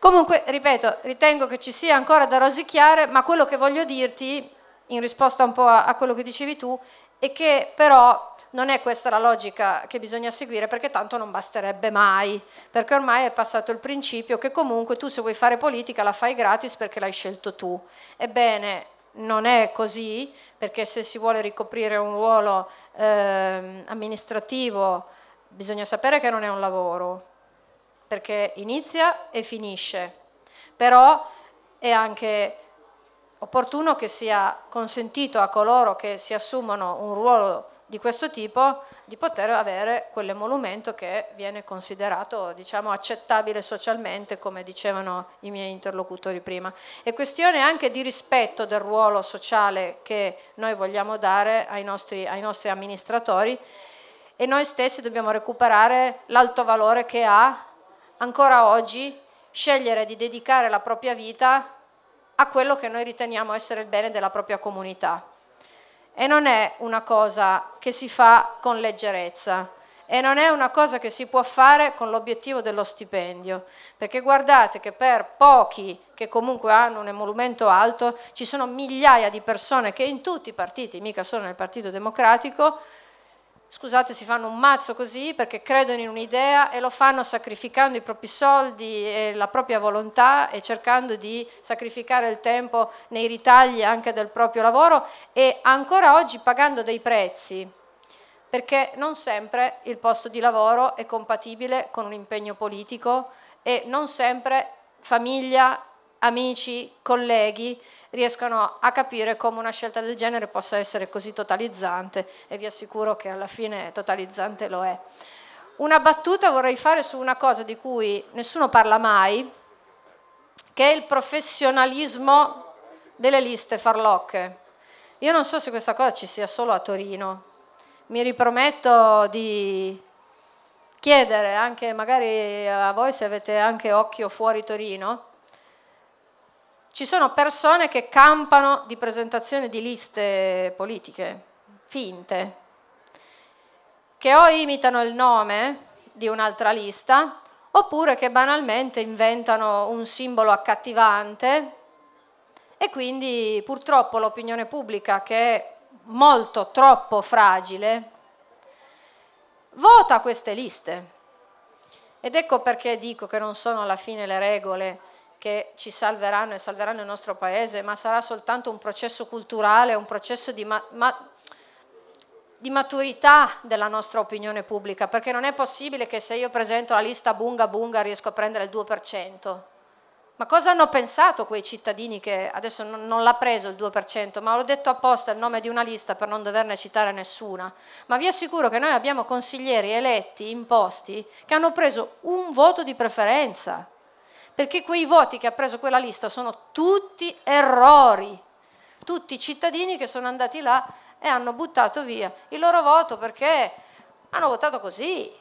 Comunque, ripeto, ritengo che ci sia ancora da rosicchiare, ma quello che voglio dirti, in risposta un po' a, quello che dicevi tu, è che però non è questa la logica che bisogna seguire perché tanto non basterebbe mai, perché ormai è passato il principio che comunque tu se vuoi fare politica la fai gratis perché l'hai scelto tu. Ebbene, non è così perché se si vuole ricoprire un ruolo eh, amministrativo bisogna sapere che non è un lavoro, perché inizia e finisce, però è anche opportuno che sia consentito a coloro che si assumono un ruolo di questo tipo di poter avere quell'emolumento che viene considerato diciamo, accettabile socialmente come dicevano i miei interlocutori prima. È questione anche di rispetto del ruolo sociale che noi vogliamo dare ai nostri, ai nostri amministratori e noi stessi dobbiamo recuperare l'alto valore che ha ancora oggi scegliere di dedicare la propria vita a quello che noi riteniamo essere il bene della propria comunità. E non è una cosa che si fa con leggerezza e non è una cosa che si può fare con l'obiettivo dello stipendio, perché guardate che per pochi che comunque hanno un emolumento alto ci sono migliaia di persone che in tutti i partiti, mica solo nel Partito Democratico, scusate, si fanno un mazzo così perché credono in un'idea e lo fanno sacrificando i propri soldi e la propria volontà e cercando di sacrificare il tempo nei ritagli anche del proprio lavoro e ancora oggi pagando dei prezzi perché non sempre il posto di lavoro è compatibile con un impegno politico e non sempre famiglia, amici, colleghi riescano a capire come una scelta del genere possa essere così totalizzante e vi assicuro che alla fine totalizzante lo è. Una battuta vorrei fare su una cosa di cui nessuno parla mai, che è il professionalismo delle liste farlocche. Io non so se questa cosa ci sia solo a Torino, mi riprometto di chiedere anche magari a voi se avete anche occhio fuori Torino ci sono persone che campano di presentazione di liste politiche finte, che o imitano il nome di un'altra lista, oppure che banalmente inventano un simbolo accattivante e quindi purtroppo l'opinione pubblica, che è molto troppo fragile, vota queste liste. Ed ecco perché dico che non sono alla fine le regole che ci salveranno e salveranno il nostro paese, ma sarà soltanto un processo culturale, un processo di, ma ma di maturità della nostra opinione pubblica, perché non è possibile che se io presento la lista bunga bunga riesco a prendere il 2%. Ma cosa hanno pensato quei cittadini che adesso non, l'ha preso il 2%, ma l'ho detto apposta il nome di una lista per non doverne citare nessuna? Ma vi assicuro che noi abbiamo consiglieri eletti, imposti, che hanno preso un voto di preferenza perché quei voti che ha preso quella lista sono tutti errori, tutti cittadini che sono andati là e hanno buttato via il loro voto perché hanno votato così,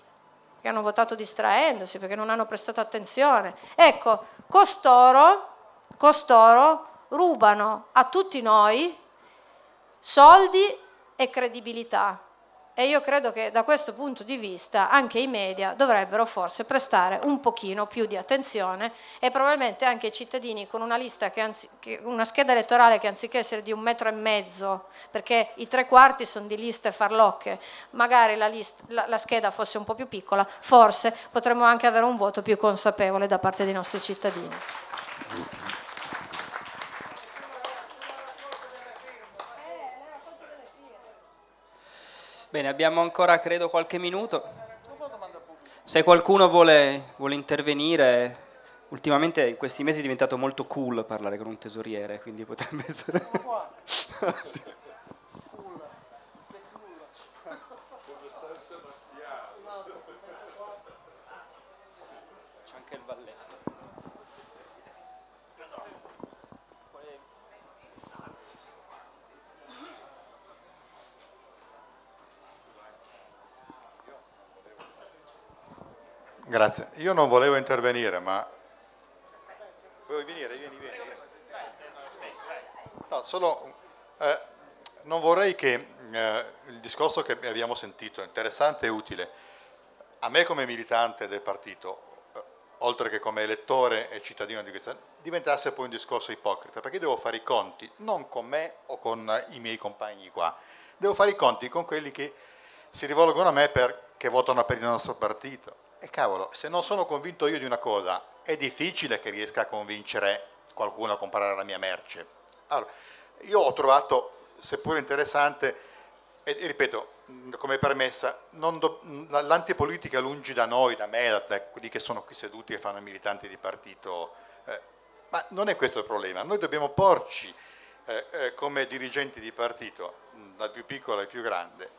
che hanno votato distraendosi, perché non hanno prestato attenzione. Ecco, costoro, costoro rubano a tutti noi soldi e credibilità e io credo che da questo punto di vista anche i media dovrebbero forse prestare un pochino più di attenzione e probabilmente anche i cittadini con una, anzi, una scheda elettorale che anziché essere di un metro e mezzo, perché i tre quarti sono di liste farlocche, magari la, lista, la, la scheda fosse un po' più piccola, forse potremmo anche avere un voto più consapevole da parte dei nostri cittadini. Bene, abbiamo ancora credo qualche minuto. Se qualcuno vuole, vuole intervenire, ultimamente in questi mesi è diventato molto cool parlare con un tesoriere, quindi potrebbe essere... Grazie. Io non volevo intervenire, ma... Vuoi venire? Vieni, vieni. No, solo... Eh, non vorrei che eh, il discorso che abbiamo sentito, interessante e utile, a me come militante del partito, eh, oltre che come elettore e cittadino di questa, diventasse poi un discorso ipocrita, perché devo fare i conti non con me o con eh, i miei compagni qua, devo fare i conti con quelli che si rivolgono a me perché votano per il nostro partito e cavolo, se non sono convinto io di una cosa, è difficile che riesca a convincere qualcuno a comprare la mia merce. Allora, io ho trovato, seppur interessante, e, ripeto, come permessa, do, l'antipolitica lungi da noi, da me, da, quelli che sono qui seduti e fanno militanti di partito, eh, ma non è questo il problema. Noi dobbiamo porci eh, eh, come dirigenti di partito, dal più piccolo al più grande,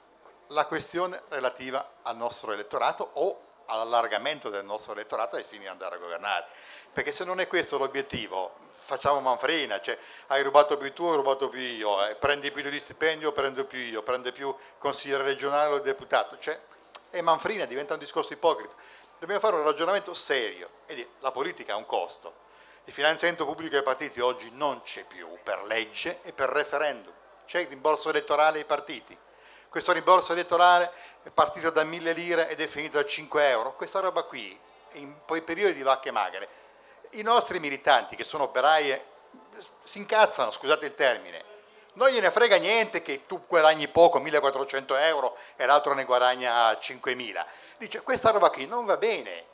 la questione relativa al nostro elettorato o all'allargamento del nostro elettorato ai fini di andare a governare. Perché se non è questo l'obiettivo, facciamo manfrina, cioè hai rubato più tu, ho rubato più io, eh, prendi più di stipendio, prendo più io, prende più consigliere regionale o deputato, cioè è manfrina, diventa un discorso ipocrita. Dobbiamo fare un ragionamento serio e dire la politica ha un costo. Il finanziamento pubblico ai partiti oggi non c'è più per legge e per referendum, c'è il rimborso elettorale ai partiti questo rimborso elettorale è partito da 1000 lire ed è finito a 5 euro, questa roba qui, in quei periodi di vacche magre. I nostri militanti che sono operaie eh, si incazzano, scusate il termine, non gliene frega niente che tu guadagni poco, 1400 euro e l'altro ne guadagna 5000, dice questa roba qui non va bene,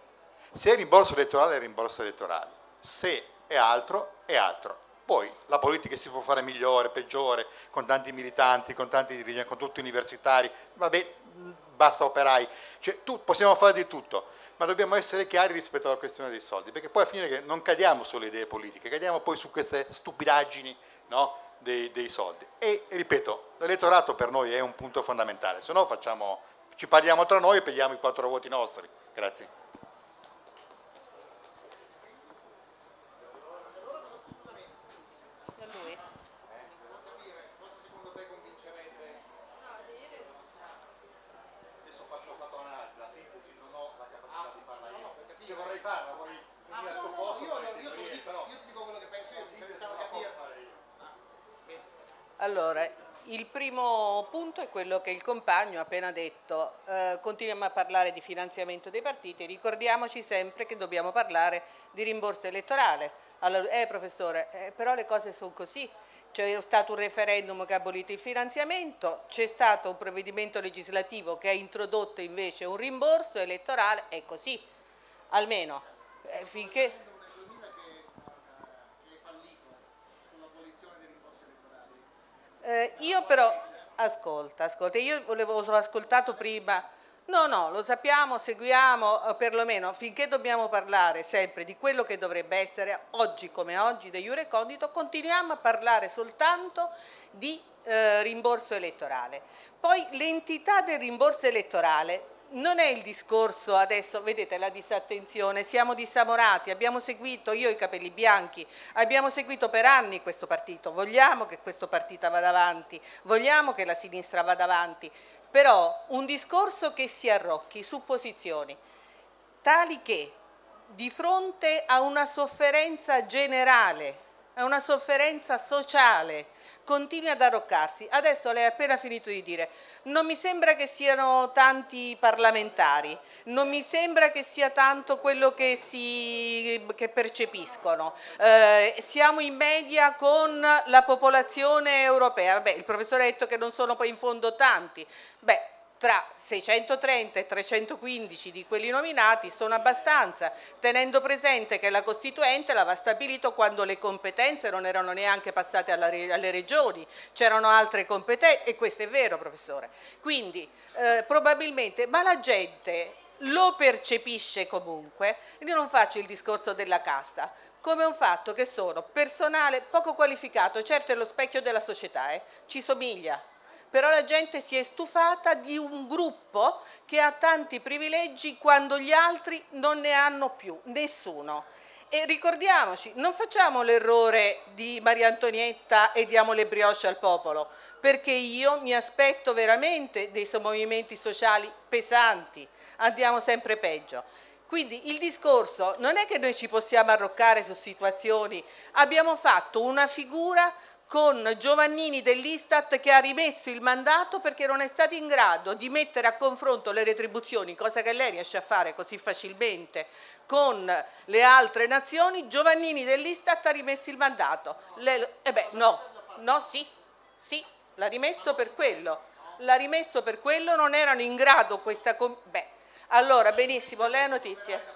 se è rimborso elettorale è rimborso elettorale, se è altro è altro poi la politica si può fare migliore, peggiore, con tanti militanti, con tanti dirigenti, con tutti universitari, vabbè, mm, basta operai, cioè tu, possiamo fare di tutto, ma dobbiamo essere chiari rispetto alla questione dei soldi, perché poi a finire che non cadiamo sulle idee politiche, cadiamo poi su queste stupidaggini no, dei, dei, soldi. E ripeto, l'elettorato per noi è un punto fondamentale, se no facciamo, ci parliamo tra noi e prendiamo i quattro voti nostri. Grazie. Allora, il primo punto è quello che il compagno ha appena detto, eh, continuiamo a parlare di finanziamento dei partiti, ricordiamoci sempre che dobbiamo parlare di rimborso elettorale. Allora, eh professore, eh, però le cose sono così, c'è stato un referendum che ha abolito il finanziamento, c'è stato un provvedimento legislativo che ha introdotto invece un rimborso elettorale, è così, almeno eh, finché Eh, io però, ascolta, ascolta, io volevo, ho ascoltato prima... No, no, lo sappiamo, seguiamo, eh, perlomeno finché dobbiamo parlare sempre di quello che dovrebbe essere oggi come oggi de Iure Condito, continuiamo a parlare soltanto di eh, rimborso elettorale. Poi l'entità del rimborso elettorale non è il discorso adesso, vedete la disattenzione, siamo dissamorati, abbiamo seguito io ho i capelli bianchi, abbiamo seguito per anni questo partito, vogliamo che questo partito vada avanti, vogliamo che la sinistra vada avanti, però un discorso che si arrocchi su posizioni tali che di fronte a una sofferenza generale, a una sofferenza sociale, continui ad arroccarsi. Adesso lei ha appena finito di dire, non mi sembra che siano tanti parlamentari, non mi sembra che sia tanto quello che, si, che percepiscono, eh, siamo in media con la popolazione europea, Vabbè, il professore ha detto che non sono poi in fondo tanti, Beh, tra 630 e 315 di quelli nominati sono abbastanza, tenendo presente che la Costituente l'aveva stabilito quando le competenze non erano neanche passate alle regioni, c'erano altre competenze, e questo è vero professore. Quindi eh, probabilmente, ma la gente lo percepisce comunque, io non faccio il discorso della casta, come un fatto che sono personale poco qualificato, certo è lo specchio della società, eh, ci somiglia però la gente si è stufata di un gruppo che ha tanti privilegi quando gli altri non ne hanno più, nessuno. E ricordiamoci, non facciamo l'errore di Maria Antonietta e diamo le brioche al popolo, perché io mi aspetto veramente dei movimenti sociali pesanti, andiamo sempre peggio. Quindi il discorso non è che noi ci possiamo arroccare su situazioni, abbiamo fatto una figura con Giovannini dell'Istat che ha rimesso il mandato perché non è stato in grado di mettere a confronto le retribuzioni, cosa che lei riesce a fare così facilmente con le altre nazioni, Giovannini dell'Istat ha rimesso il mandato. Le, eh beh, no, no, sì, sì, l'ha rimesso per quello. L'ha rimesso per quello, non erano in grado questa... Beh, allora, benissimo, lei ha notizie?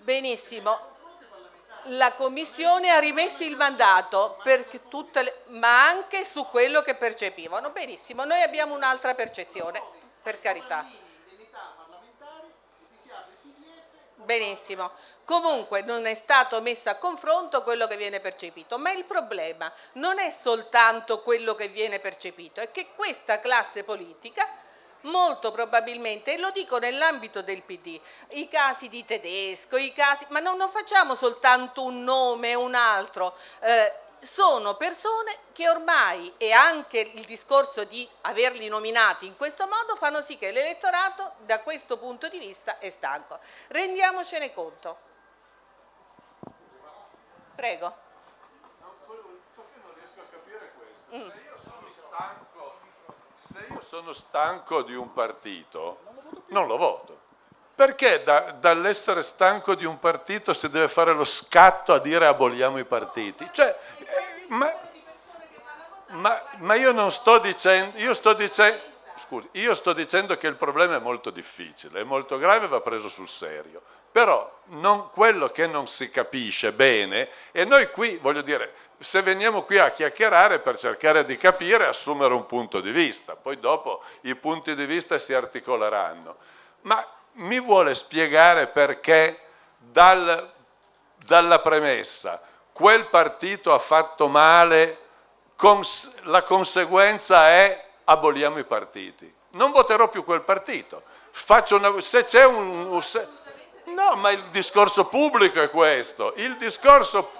Benissimo, la Commissione ha rimesso il mandato, le, ma anche su quello che percepivano. Benissimo, noi abbiamo un'altra percezione, per carità. Benissimo. Comunque non è stato messo a confronto quello che viene percepito, ma il problema non è soltanto quello che viene percepito, è che questa classe politica molto probabilmente, e lo dico nell'ambito del PD, i casi di tedesco, i casi, ma non, non facciamo soltanto un nome, un altro, eh, sono persone che ormai e anche il discorso di averli nominati in questo modo fanno sì che l'elettorato da questo punto di vista è stanco. Rendiamocene conto. Prego. ciò che non riesco a capire è questo. Mm. Se io sono stanco se io sono stanco di un partito, non lo voto. Perché da, dall'essere stanco di un partito si deve fare lo scatto a dire aboliamo i partiti? Cioè, eh, ma, ma, ma, io non sto dicendo, io sto dicendo, scusi, io sto dicendo che il problema è molto difficile, è molto grave e va preso sul serio. Però non, quello che non si capisce bene, e noi qui, voglio dire, se veniamo qui a chiacchierare per cercare di capire e assumere un punto di vista, poi dopo i punti di vista si articoleranno. Ma mi vuole spiegare perché dal, dalla premessa quel partito ha fatto male, cons la conseguenza è aboliamo i partiti. Non voterò più quel partito. Faccio Una, se c'è un, un se, no, ma il discorso pubblico è questo. Il discorso pubblico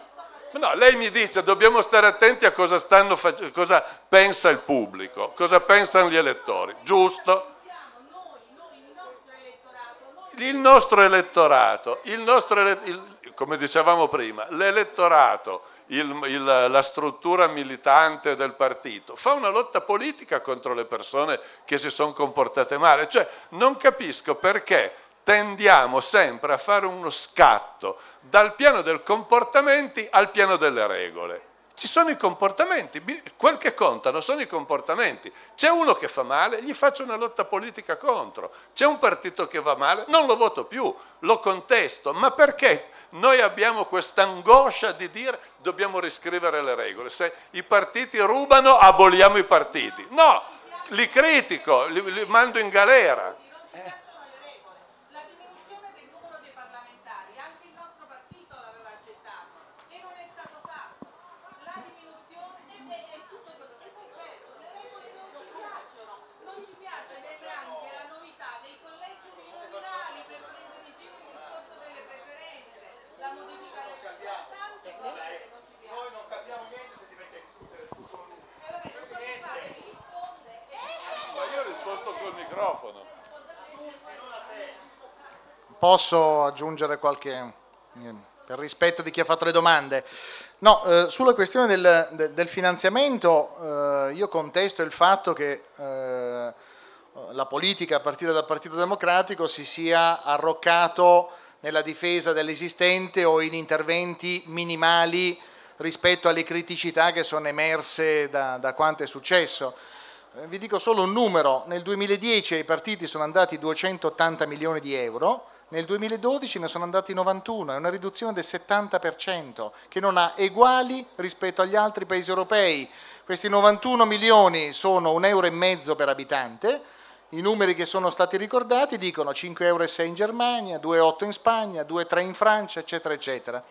No, lei mi dice dobbiamo stare attenti a cosa, stanno, cosa pensa il pubblico, cosa pensano gli elettori, giusto? Il nostro elettorato, il nostro elettorato il, come dicevamo prima, l'elettorato, il, il, la struttura militante del partito, fa una lotta politica contro le persone che si sono comportate male. Cioè, non capisco perché tendiamo sempre a fare uno scatto dal piano del comportamenti al piano delle regole. Ci sono i comportamenti, quel che contano sono i comportamenti. C'è uno che fa male, gli faccio una lotta politica contro. C'è un partito che va male, non lo voto più, lo contesto. Ma perché noi abbiamo questa angoscia di dire dobbiamo riscrivere le regole? Se i partiti rubano, aboliamo i partiti. No, li critico, li, li mando in galera. Eh. posso aggiungere qualche, eh, per rispetto di chi ha fatto le domande. No, eh, sulla questione del, del, del finanziamento eh, io contesto il fatto che eh, la politica a partire dal Partito Democratico si sia arroccato nella difesa dell'esistente o in interventi minimali rispetto alle criticità che sono emerse da, da quanto è successo. Eh, vi dico solo un numero, nel 2010 i partiti sono andati 280 milioni di euro, nel 2012 ne sono andati 91, è una riduzione del 70%, che non ha eguali rispetto agli altri paesi europei. Questi 91 milioni sono un euro e mezzo per abitante, i numeri che sono stati ricordati dicono 5,6 euro in Germania, 2,8 in Spagna, 2,3 in Francia, eccetera, eccetera.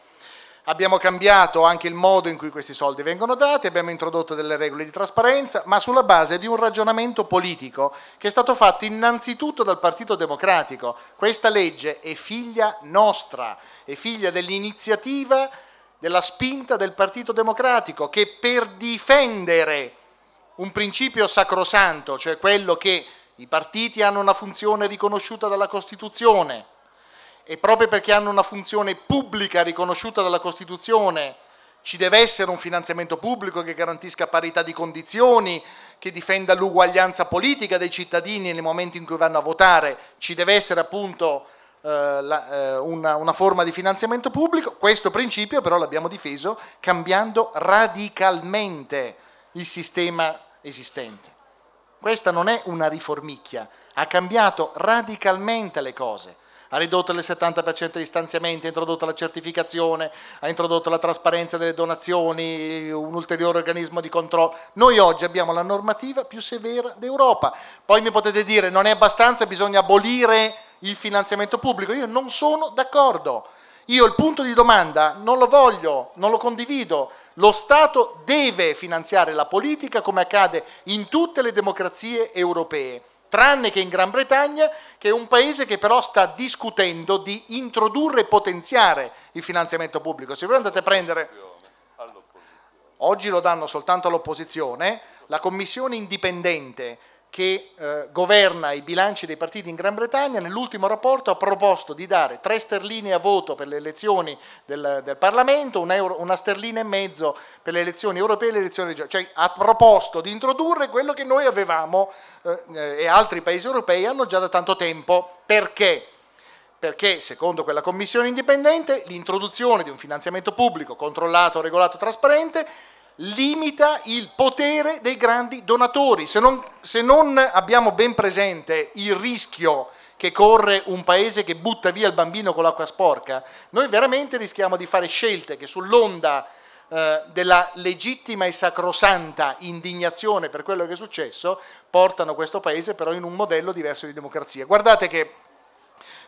Abbiamo cambiato anche il modo in cui questi soldi vengono dati, abbiamo introdotto delle regole di trasparenza, ma sulla base di un ragionamento politico che è stato fatto innanzitutto dal Partito Democratico. Questa legge è figlia nostra, è figlia dell'iniziativa, della spinta del Partito Democratico che per difendere un principio sacrosanto, cioè quello che i partiti hanno una funzione riconosciuta dalla Costituzione, e proprio perché hanno una funzione pubblica riconosciuta dalla Costituzione, ci deve essere un finanziamento pubblico che garantisca parità di condizioni, che difenda l'uguaglianza politica dei cittadini nel momento in cui vanno a votare, ci deve essere appunto eh, la, eh, una, una forma di finanziamento pubblico. Questo principio però l'abbiamo difeso cambiando radicalmente il sistema esistente. Questa non è una riformicchia, ha cambiato radicalmente le cose ha ridotto del 70% gli stanziamenti, ha introdotto la certificazione, ha introdotto la trasparenza delle donazioni, un ulteriore organismo di controllo. Noi oggi abbiamo la normativa più severa d'Europa. Poi mi potete dire non è abbastanza, bisogna abolire il finanziamento pubblico. Io non sono d'accordo. Io il punto di domanda non lo voglio, non lo condivido. Lo Stato deve finanziare la politica come accade in tutte le democrazie europee tranne che in Gran Bretagna, che è un paese che però sta discutendo di introdurre e potenziare il finanziamento pubblico. Se voi andate a prendere... Oggi lo danno soltanto all'opposizione, la commissione indipendente che eh, governa i bilanci dei partiti in Gran Bretagna, nell'ultimo rapporto ha proposto di dare tre sterline a voto per le elezioni del, del Parlamento, un euro, una sterlina e mezzo per le elezioni europee e le elezioni regionali. Cioè ha proposto di introdurre quello che noi avevamo eh, e altri paesi europei hanno già da tanto tempo. Perché? perché secondo quella commissione indipendente l'introduzione di un finanziamento pubblico controllato, regolato, trasparente limita il potere dei grandi donatori. Se non, se non, abbiamo ben presente il rischio che corre un paese che butta via il bambino con l'acqua sporca, noi veramente rischiamo di fare scelte che sull'onda eh, della legittima e sacrosanta indignazione per quello che è successo portano questo paese però in un modello diverso di democrazia. Guardate che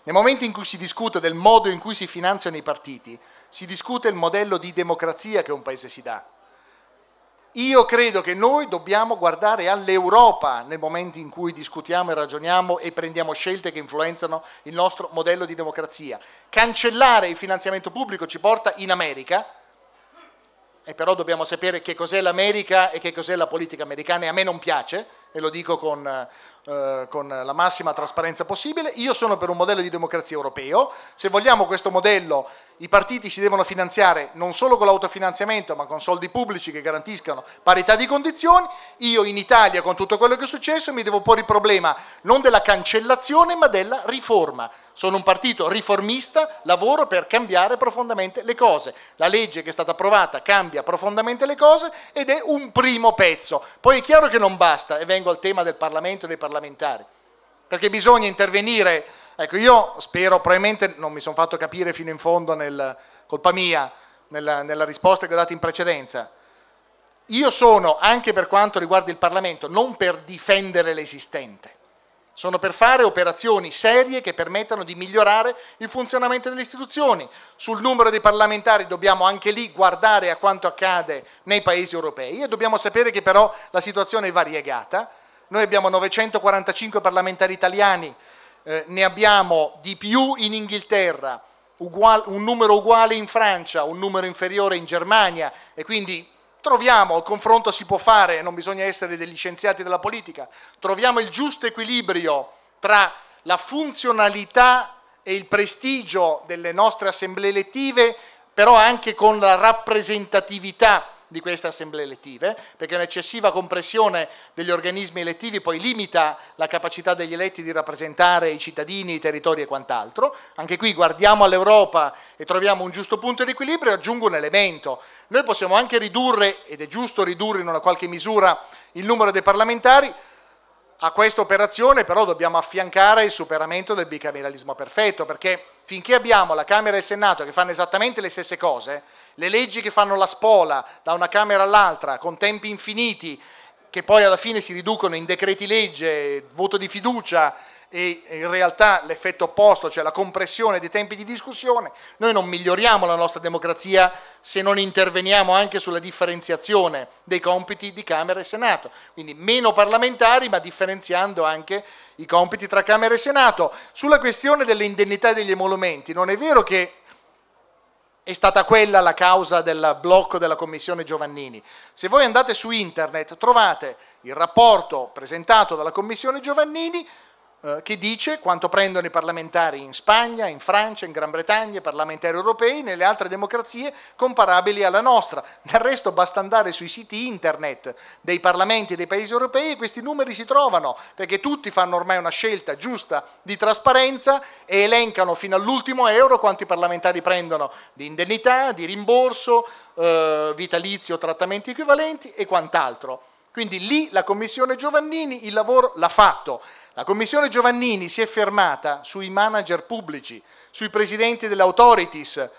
nel momento in cui si discute del modo in cui si finanziano i partiti, si discute il modello di democrazia che un paese si dà. Io credo che noi dobbiamo guardare all'Europa nel momento in cui discutiamo e ragioniamo e prendiamo scelte che influenzano il nostro modello di democrazia. Cancellare il finanziamento pubblico ci porta in America, e però dobbiamo sapere che cos'è l'America e che cos'è la politica americana e a me non piace, e lo dico con, eh, con, la massima trasparenza possibile, io sono per un modello di democrazia europeo, se vogliamo questo modello i partiti si devono finanziare non solo con l'autofinanziamento ma con soldi pubblici che garantiscano parità di condizioni, io in Italia con tutto quello che è successo mi devo porre il problema non della cancellazione ma della riforma, sono un partito riformista, lavoro per cambiare profondamente le cose, la legge che è stata approvata cambia profondamente le cose ed è un primo pezzo, poi è chiaro che non basta e vengono vengo al tema del Parlamento e dei parlamentari, perché bisogna intervenire. Ecco, io spero, probabilmente non mi sono fatto capire fino in fondo, nel, colpa mia, nella, nella risposta che ho dato in precedenza. Io sono, anche per quanto riguarda il Parlamento, non per difendere l'esistente, sono per fare operazioni serie che permettano di migliorare il funzionamento delle istituzioni. Sul numero dei parlamentari dobbiamo anche lì guardare a quanto accade nei paesi europei e dobbiamo sapere che però la situazione è variegata. Noi abbiamo 945 parlamentari italiani, eh, ne abbiamo di più in Inghilterra, uguale, un numero uguale in Francia, un numero inferiore in Germania e quindi Troviamo, il confronto si può fare, non bisogna essere degli scienziati della politica, troviamo il giusto equilibrio tra la funzionalità e il prestigio delle nostre assemblee elettive, però anche con la rappresentatività di queste assemblee elettive, perché un'eccessiva compressione degli organismi elettivi poi limita la capacità degli eletti di rappresentare i cittadini, i territori e quant'altro. Anche qui guardiamo all'Europa e troviamo un giusto punto di equilibrio e aggiungo un elemento. Noi possiamo anche ridurre, ed è giusto ridurre in una qualche misura, il numero dei parlamentari, a questa operazione però dobbiamo affiancare il superamento del bicameralismo perfetto, perché finché abbiamo la Camera e il Senato che fanno esattamente le stesse cose, le leggi che fanno la spola da una Camera all'altra con tempi infiniti, che poi alla fine si riducono in decreti legge, voto di fiducia, e in realtà l'effetto opposto, cioè la compressione dei tempi di discussione, noi non miglioriamo la nostra democrazia se non interveniamo anche sulla differenziazione dei compiti di Camera e Senato, quindi meno parlamentari ma differenziando anche i compiti tra Camera e Senato. Sulla questione delle indennità e degli emolumenti, non è vero che è stata quella la causa del blocco della Commissione Giovannini. Se voi andate su internet trovate il rapporto presentato dalla Commissione Giovannini eh, che dice quanto prendono i parlamentari in Spagna, in Francia, in Gran Bretagna, i parlamentari europei, nelle altre democrazie comparabili alla nostra. Del resto basta andare sui siti internet dei parlamenti dei paesi europei e questi numeri si trovano, perché tutti fanno ormai una scelta giusta di trasparenza e elencano fino all'ultimo euro quanto i parlamentari prendono di indennità, di rimborso, eh, vitalizio, trattamenti equivalenti e quant'altro. Quindi lì la Commissione Giovannini il lavoro l'ha fatto. La Commissione Giovannini si è fermata sui manager pubblici, sui presidenti delle authorities,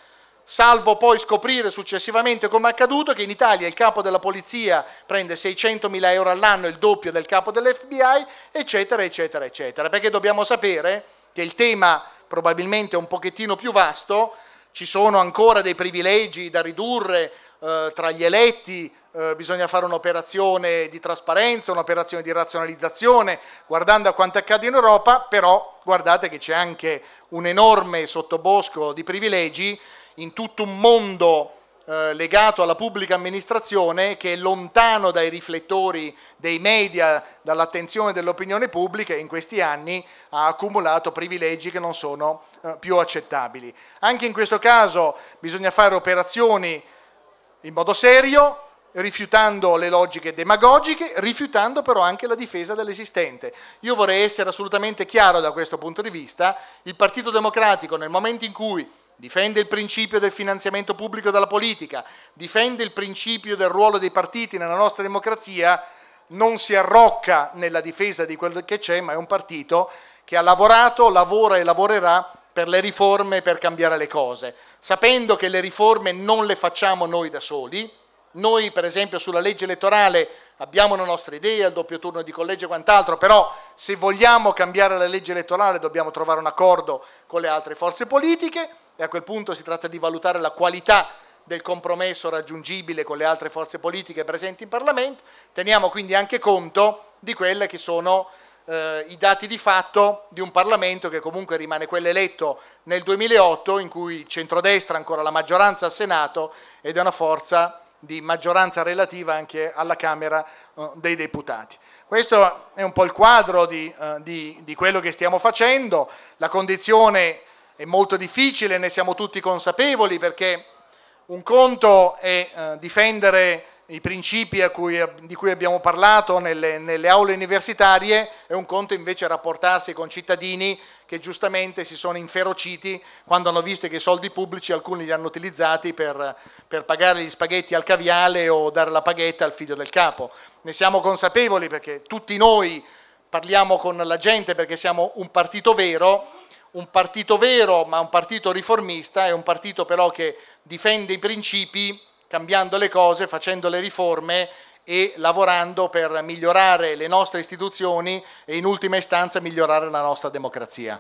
salvo poi scoprire successivamente come è accaduto che in Italia il capo della polizia prende 600 mila euro all'anno, il doppio del capo dell'FBI, eccetera, eccetera, eccetera. Perché dobbiamo sapere che il tema probabilmente è un pochettino più vasto, ci sono ancora dei privilegi da ridurre eh, tra gli eletti, eh, bisogna fare un'operazione di trasparenza, un'operazione di razionalizzazione, guardando a quanto accade in Europa, però guardate che c'è anche un enorme sottobosco di privilegi in tutto un mondo eh, legato alla pubblica amministrazione che è lontano dai riflettori dei media, dall'attenzione dell'opinione pubblica e in questi anni ha accumulato privilegi che non sono eh, più accettabili. Anche in questo caso bisogna fare operazioni in modo serio, rifiutando le logiche demagogiche, rifiutando però anche la difesa dell'esistente. Io vorrei essere assolutamente chiaro da questo punto di vista, il Partito Democratico nel momento in cui difende il principio del finanziamento pubblico della politica, difende il principio del ruolo dei partiti nella nostra democrazia, non si arrocca nella difesa di quello che c'è, ma è un partito che ha lavorato, lavora e lavorerà per le riforme, per cambiare le cose, sapendo che le riforme non le facciamo noi da soli, noi per esempio sulla legge elettorale abbiamo una nostra idea, il doppio turno di collegio e quant'altro, però se vogliamo cambiare la legge elettorale dobbiamo trovare un accordo con le altre forze politiche e a quel punto si tratta di valutare la qualità del compromesso raggiungibile con le altre forze politiche presenti in Parlamento, teniamo quindi anche conto di quelli che sono eh, i dati di fatto di un Parlamento che comunque rimane quello eletto nel 2008 in cui il centrodestra ancora la maggioranza al Senato ed è una forza di maggioranza relativa anche alla Camera eh, dei Deputati. Questo è un po' il quadro di, eh, di, di quello che stiamo facendo, la condizione è molto difficile, ne siamo tutti consapevoli perché un conto è eh, difendere i principi cui, di cui abbiamo parlato nelle, nelle, aule universitarie e un conto invece rapportarsi con cittadini che giustamente si sono inferociti quando hanno visto che i soldi pubblici alcuni li hanno utilizzati per, per pagare gli spaghetti al caviale o dare la paghetta al figlio del capo. Ne siamo consapevoli perché tutti noi parliamo con la gente perché siamo un partito vero, un partito vero ma un partito riformista, è un partito però che difende i principi cambiando le cose, facendo le riforme e lavorando per migliorare le nostre istituzioni e in ultima istanza migliorare la nostra democrazia.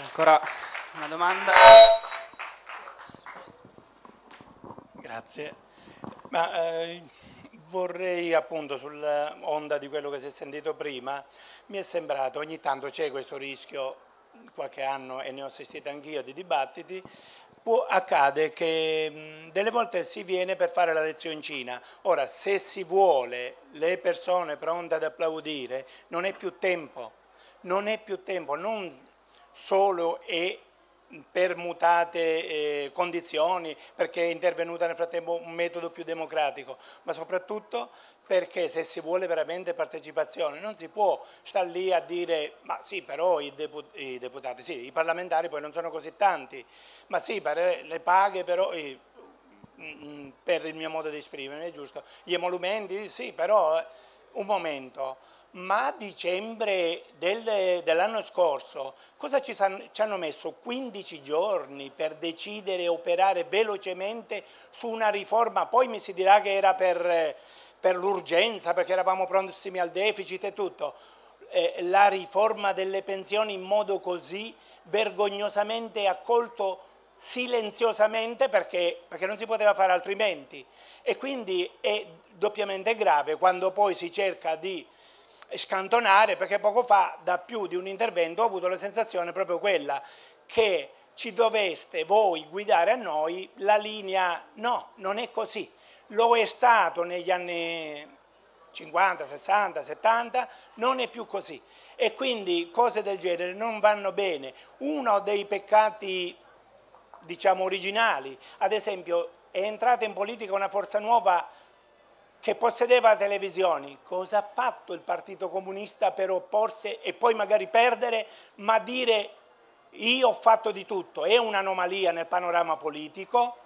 Ancora una domanda. Grazie. Ma, eh, vorrei appunto sull'onda di quello che si è sentito prima, mi è sembrato ogni tanto c'è questo rischio, qualche anno e ne ho assistito anch'io di dibattiti, accade che delle volte si viene per fare la lezioncina. Ora, se si vuole le persone pronte ad applaudire, non è più tempo, non è più tempo, non solo e per mutate eh, condizioni, perché è intervenuta nel frattempo un metodo più democratico, ma soprattutto perché se si vuole veramente partecipazione non si può stare lì a dire ma sì però i, deput i deputati, sì i parlamentari poi non sono così tanti, ma sì le paghe però... Eh, per il mio modo di esprimere, è giusto? Gli emolumenti, sì, però eh, un momento, ma a dicembre del, dell'anno scorso cosa ci, san, ci, hanno messo? 15 giorni per decidere e operare velocemente su una riforma, poi mi si dirà che era per, per l'urgenza, perché eravamo prossimi al deficit e tutto, eh, la riforma delle pensioni in modo così vergognosamente accolto silenziosamente perché, perché, non si poteva fare altrimenti e quindi è doppiamente grave quando poi si cerca di scantonare perché poco fa da più di un intervento ho avuto la sensazione proprio quella che ci doveste voi guidare a noi la linea no, non è così. Lo è stato negli anni 50, 60, 70, non è più così. E quindi cose del genere non vanno bene. Uno dei peccati diciamo originali, ad esempio è entrata in politica una forza nuova che possedeva televisioni, cosa ha fatto il Partito Comunista per opporsi e poi magari perdere, ma dire io ho fatto di tutto, è un'anomalia nel panorama politico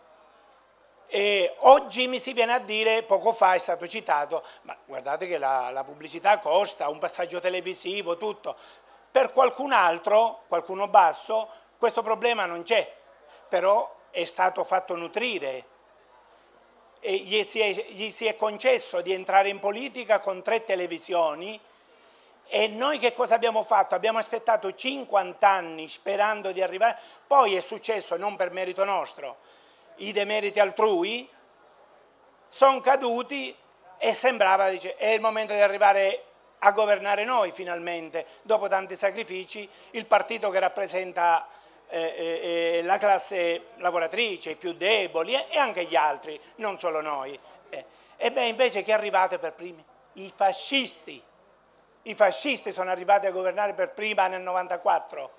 e oggi mi si viene a dire, poco fa è stato citato, ma guardate che la, la pubblicità costa, un passaggio televisivo, tutto, per qualcun altro, qualcuno basso, questo problema non c'è, però è stato fatto nutrire e gli si, è, gli si è concesso di entrare in politica con tre televisioni e noi che cosa abbiamo fatto? Abbiamo aspettato 50 anni sperando di arrivare, poi è successo non per merito nostro, i demeriti altrui, sono caduti e sembrava, dice, è il momento di arrivare a governare noi finalmente, dopo tanti sacrifici, il partito che rappresenta eh, eh, eh, la classe lavoratrice, i più deboli e anche gli altri, non solo noi. Eh, e beh, invece chi è arrivato per primi? I fascisti. I fascisti sono arrivati a governare per prima nel 94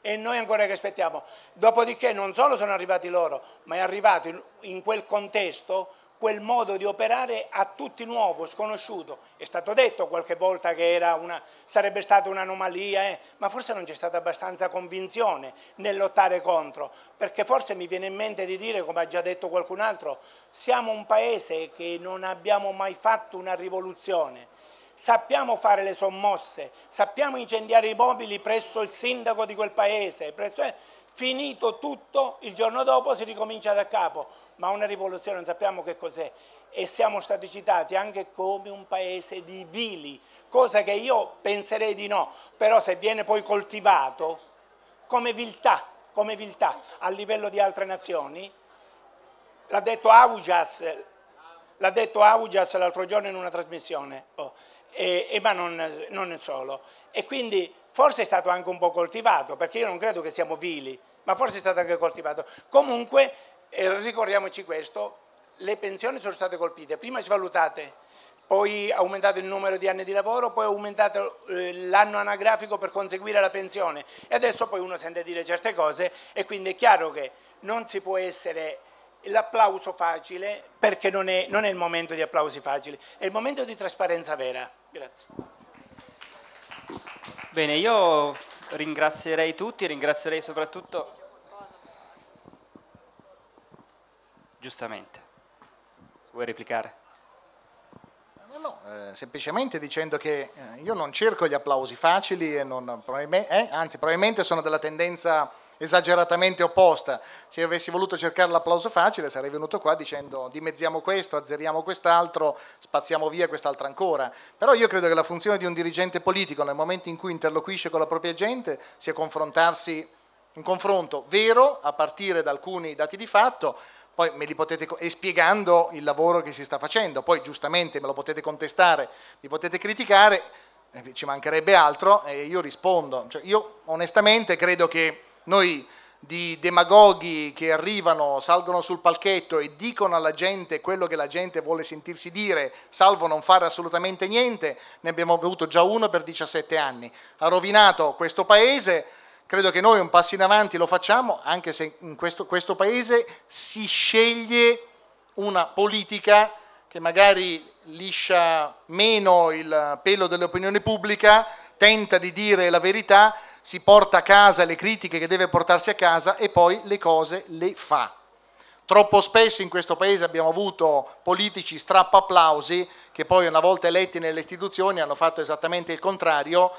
e noi ancora che aspettiamo. Dopodiché non solo sono arrivati loro, ma è arrivato in quel contesto quel modo di operare a tutti nuovo, sconosciuto. È stato detto qualche volta che una, sarebbe stata un'anomalia, eh? ma forse non c'è stata abbastanza convinzione nel lottare contro, perché forse mi viene in mente di dire, come ha già detto qualcun altro, siamo un paese che non abbiamo mai fatto una rivoluzione, sappiamo fare le sommosse, sappiamo incendiare i mobili presso il sindaco di quel paese, presso eh, finito tutto, il giorno dopo si ricomincia da capo, ma una rivoluzione non sappiamo che cos'è e siamo stati citati anche come un paese di vili, cosa che io penserei di no, però se viene poi coltivato come viltà, come viltà a livello di altre nazioni, l'ha detto Augias, l'ha detto Augias l'altro giorno in una trasmissione, oh, e, e, ma non, non solo e quindi forse è stato anche un po' coltivato, perché io non credo che siamo vili, ma forse è stato anche coltivato. Comunque, eh, ricordiamoci questo, le pensioni sono state colpite, prima svalutate, poi aumentato il numero di anni di lavoro, poi aumentato eh, l'anno anagrafico per conseguire la pensione e adesso poi uno sente dire certe cose e quindi è chiaro che non si può essere l'applauso facile perché non è, non è il momento di applausi facili, è il momento di trasparenza vera. Grazie. Bene, io ringrazierei tutti, ringrazierei soprattutto... Giustamente. Vuoi replicare? No, no, eh, semplicemente dicendo che eh, io non cerco gli applausi facili, non, probabilmente, eh, anzi probabilmente sono della tendenza esageratamente opposta. Se avessi voluto cercare l'applauso facile sarei venuto qua dicendo dimezziamo questo, azzeriamo quest'altro, spaziamo via quest'altro ancora. Però io credo che la funzione di un dirigente politico nel momento in cui interloquisce con la propria gente sia confrontarsi un confronto vero a partire da alcuni dati di fatto, poi me li potete, e spiegando il lavoro che si sta facendo, poi giustamente me lo potete contestare, mi potete criticare, eh, ci mancherebbe altro e io rispondo. Cioè, io onestamente credo che noi di demagoghi che arrivano, salgono sul palchetto e dicono alla gente quello che la gente vuole sentirsi dire, salvo non fare assolutamente niente, ne abbiamo avuto già uno per 17 anni. Ha rovinato questo Paese, credo che noi un passo in avanti lo facciamo, anche se in questo, questo Paese si sceglie una politica che magari liscia meno il pelo dell'opinione pubblica, tenta di dire la verità, si porta a casa le critiche che deve portarsi a casa e poi le cose le fa. Troppo spesso in questo paese abbiamo avuto politici strappapplausi che poi una volta eletti nelle istituzioni hanno fatto esattamente il contrario,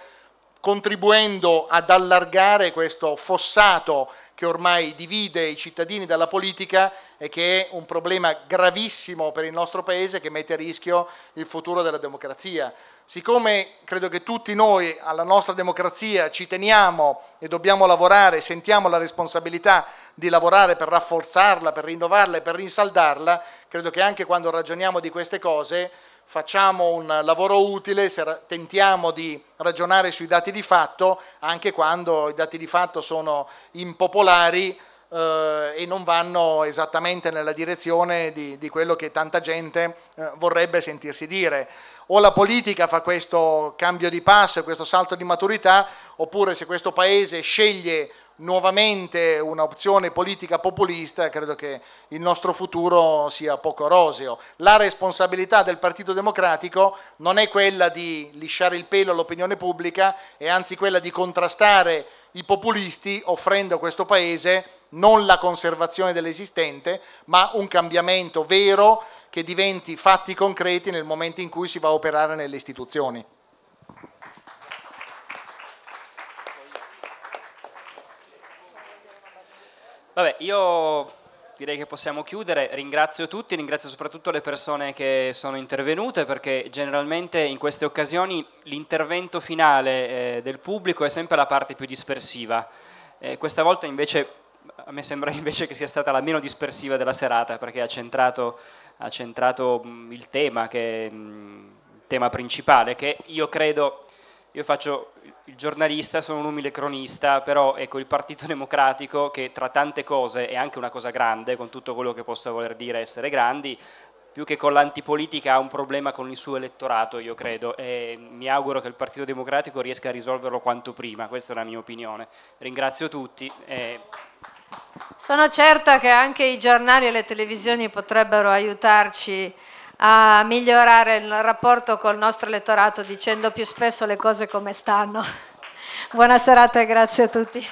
contribuendo ad allargare questo fossato che ormai divide i cittadini dalla politica e che è un problema gravissimo per il nostro Paese che mette a rischio il futuro della democrazia. Siccome credo che tutti noi alla nostra democrazia ci teniamo e dobbiamo lavorare, sentiamo la responsabilità di lavorare per rafforzarla, per rinnovarla e per rinsaldarla, credo che anche quando ragioniamo di queste cose facciamo un lavoro utile, tentiamo di ragionare sui dati di fatto, anche quando i dati di fatto sono impopolari, eh, e non vanno esattamente nella direzione di, di quello che tanta gente eh, vorrebbe sentirsi dire. O la politica fa questo cambio di passo e questo salto di maturità, oppure se questo Paese sceglie nuovamente un'opzione politica populista, credo che il nostro futuro sia poco roseo. La responsabilità del Partito Democratico non è quella di lisciare il pelo all'opinione pubblica, è anzi quella di contrastare i populisti offrendo a questo Paese non la conservazione dell'esistente, ma un cambiamento vero che diventi fatti concreti nel momento in cui si va a operare nelle istituzioni. Vabbè, io direi che possiamo chiudere. Ringrazio tutti, ringrazio soprattutto le persone che sono intervenute perché generalmente in queste occasioni l'intervento finale eh, del pubblico è sempre la parte più dispersiva. Eh, questa volta invece a me sembra invece che sia stata la meno dispersiva della serata perché ha centrato, ha centrato mm, il tema, che, mm, il tema principale, che io credo, io faccio il giornalista, sono un umile cronista, però ecco il Partito Democratico che tra tante cose è anche una cosa grande, con tutto quello che possa voler dire essere grandi, più che con l'antipolitica ha un problema con il suo elettorato, io credo, e mi auguro che il Partito Democratico riesca a risolverlo quanto prima, questa è la mia opinione. Ringrazio tutti. E... Sono certa che anche i giornali e le televisioni potrebbero aiutarci a migliorare il rapporto col nostro elettorato dicendo più spesso le cose come stanno. Buona serata e grazie a tutti.